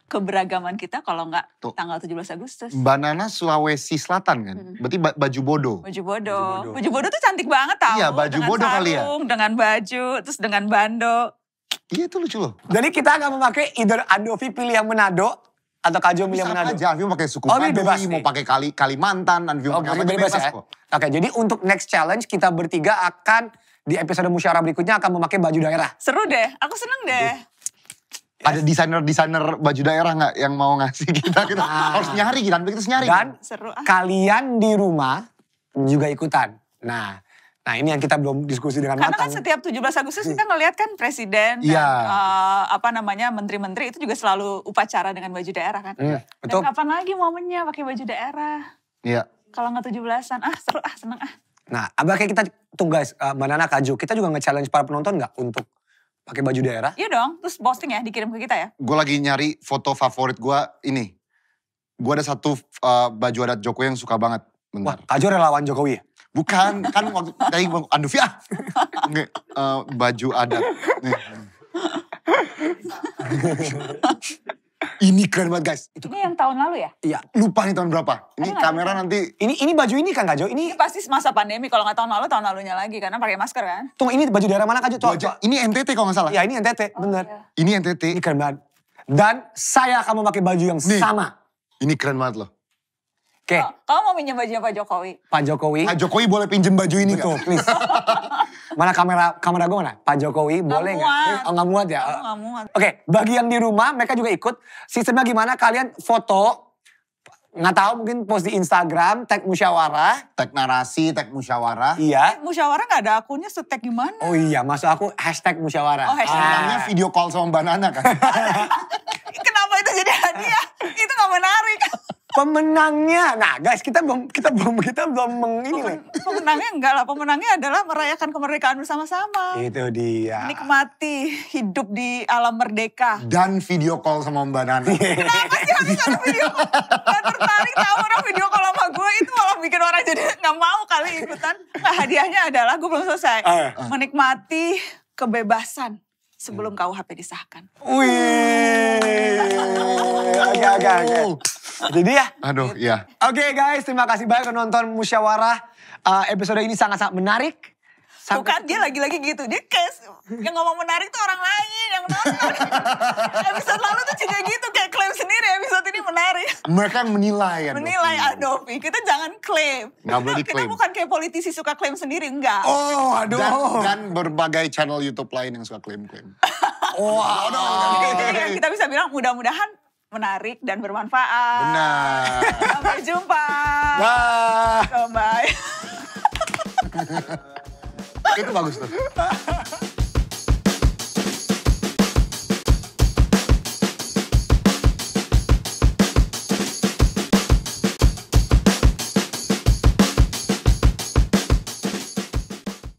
keberagaman kita kalau nggak tanggal 17 Agustus. Banana Sulawesi Selatan kan? Hmm. Berarti baju bodoh. Baju bodoh. Baju bodo tuh cantik banget tau. Iya baju bodoh kali ya. Dengan baju, terus dengan bando. Iya itu lucu loh. Jadi kita akan memakai either Andovi pilih yang Manado atau Kajo pilih yang Manado. Aja, mau pakai suku oh, mau pakai Kali Kalimantan, Andovi mau oh, pakai bebas, bebas ya. kok. Oke, jadi untuk next challenge kita bertiga akan di episode musyawarah berikutnya akan memakai baju daerah. Seru deh, aku seneng deh. Aduh. Yes. Ada desainer-desainer baju daerah nggak yang mau ngasih kita? Kita ah. harus nyari, kita harus nyari. Dan seru, ah. kalian di rumah juga ikutan. Nah, Nah ini yang kita belum diskusi dengan Karena kan matang. Karena kan setiap 17 Agustus hmm. kita ngelihat kan presiden ya. dan uh, apa namanya menteri-menteri itu juga selalu upacara dengan baju daerah kan. Hmm, betul. Dan kapan lagi momennya pakai baju daerah? Iya. Kalau nggak 17-an, ah seru ah seneng ah. Nah abah kayak kita tuh guys, uh, Mbak Nana Kaju, kita juga nge-challenge para penonton nggak untuk pakai baju daerah? Iya dong, terus posting ya, dikirim ke kita ya. Gue lagi nyari foto favorit gue ini. Gue ada satu uh, baju adat Jokowi yang suka banget. Bentar. Wah, Kaju relawan Jokowi ya? Bukan, kan waktu gue *laughs* Anduvi ah. Nge, uh, baju adat. Nih. ini keren banget guys. Itu ini yang tahun lalu ya? Iya. Lupa nih tahun berapa. Ini kamera nanti. Ini ini baju ini kan kak Ini... ini pasti masa pandemi kalau nggak tahun lalu tahun lalunya lagi karena pakai masker kan. Tunggu ini baju daerah mana kak Jo? baju, Ini NTT kalau nggak salah. Iya ini NTT, oh, bener. Iya. Ini NTT. Ini keren banget. Dan saya akan memakai baju yang nih, sama. Ini keren banget loh. Oke. Okay. Oh, kamu mau pinjam baju Pak Jokowi? Pak Jokowi. Pak Jokowi boleh pinjam baju ini Betul, gak? please. *laughs* mana kamera kamera gue mana? Pak Jokowi gak boleh nggak? Oh, gak muat ya? gak muat. Oke, okay. bagi yang di rumah mereka juga ikut. Sistemnya gimana? Kalian foto nggak tahu mungkin post di Instagram, tag musyawarah. Tag narasi, tag musyawarah. Iya. Eh, musyawarah nggak ada akunnya, tag gimana? Oh iya, masuk aku hashtag musyawarah. Oh hashtag. Ah. video call sama Mbak Nana kan? *laughs* Kenapa itu jadi hadiah? itu nggak menarik. *laughs* pemenangnya. Nah, guys, kita belum kita belum kita belum meng, ini Pemenangnya enggak lah, pemenangnya adalah merayakan kemerdekaan bersama-sama. Itu dia. Nikmati hidup di alam merdeka. Dan video call sama Mbak Nana. Iya. Kenapa sih harus ada video call? tertarik tahu orang video call sama gue itu malah bikin orang jadi nggak mau kali ikutan. Nah, hadiahnya adalah gue belum selesai. Eh. Menikmati kebebasan sebelum HP hmm. disahkan. Wih. Agak-agak. *laughs* Jadi dia. Aduh, iya. Oke okay, guys, terima kasih banyak udah nonton musyawarah. Uh, episode ini sangat-sangat menarik. Sampai... Bukan dia lagi-lagi gitu. Dia kes yang ngomong menarik tuh orang lain yang nonton. *laughs* episode lalu tuh juga gitu kayak klaim sendiri episode ini menarik. Mereka menilai ya. Menilai Adopi. Kita jangan klaim. Gak boleh diklaim. Kita bukan kayak politisi suka klaim sendiri enggak. Oh, aduh. Dan, dan berbagai channel YouTube lain yang suka klaim-klaim. *laughs* Wow. Oh, no. Jadi, kita bisa bilang mudah-mudahan menarik dan bermanfaat. Benar. Sampai jumpa. Bye. bye. *laughs* Itu bagus tuh.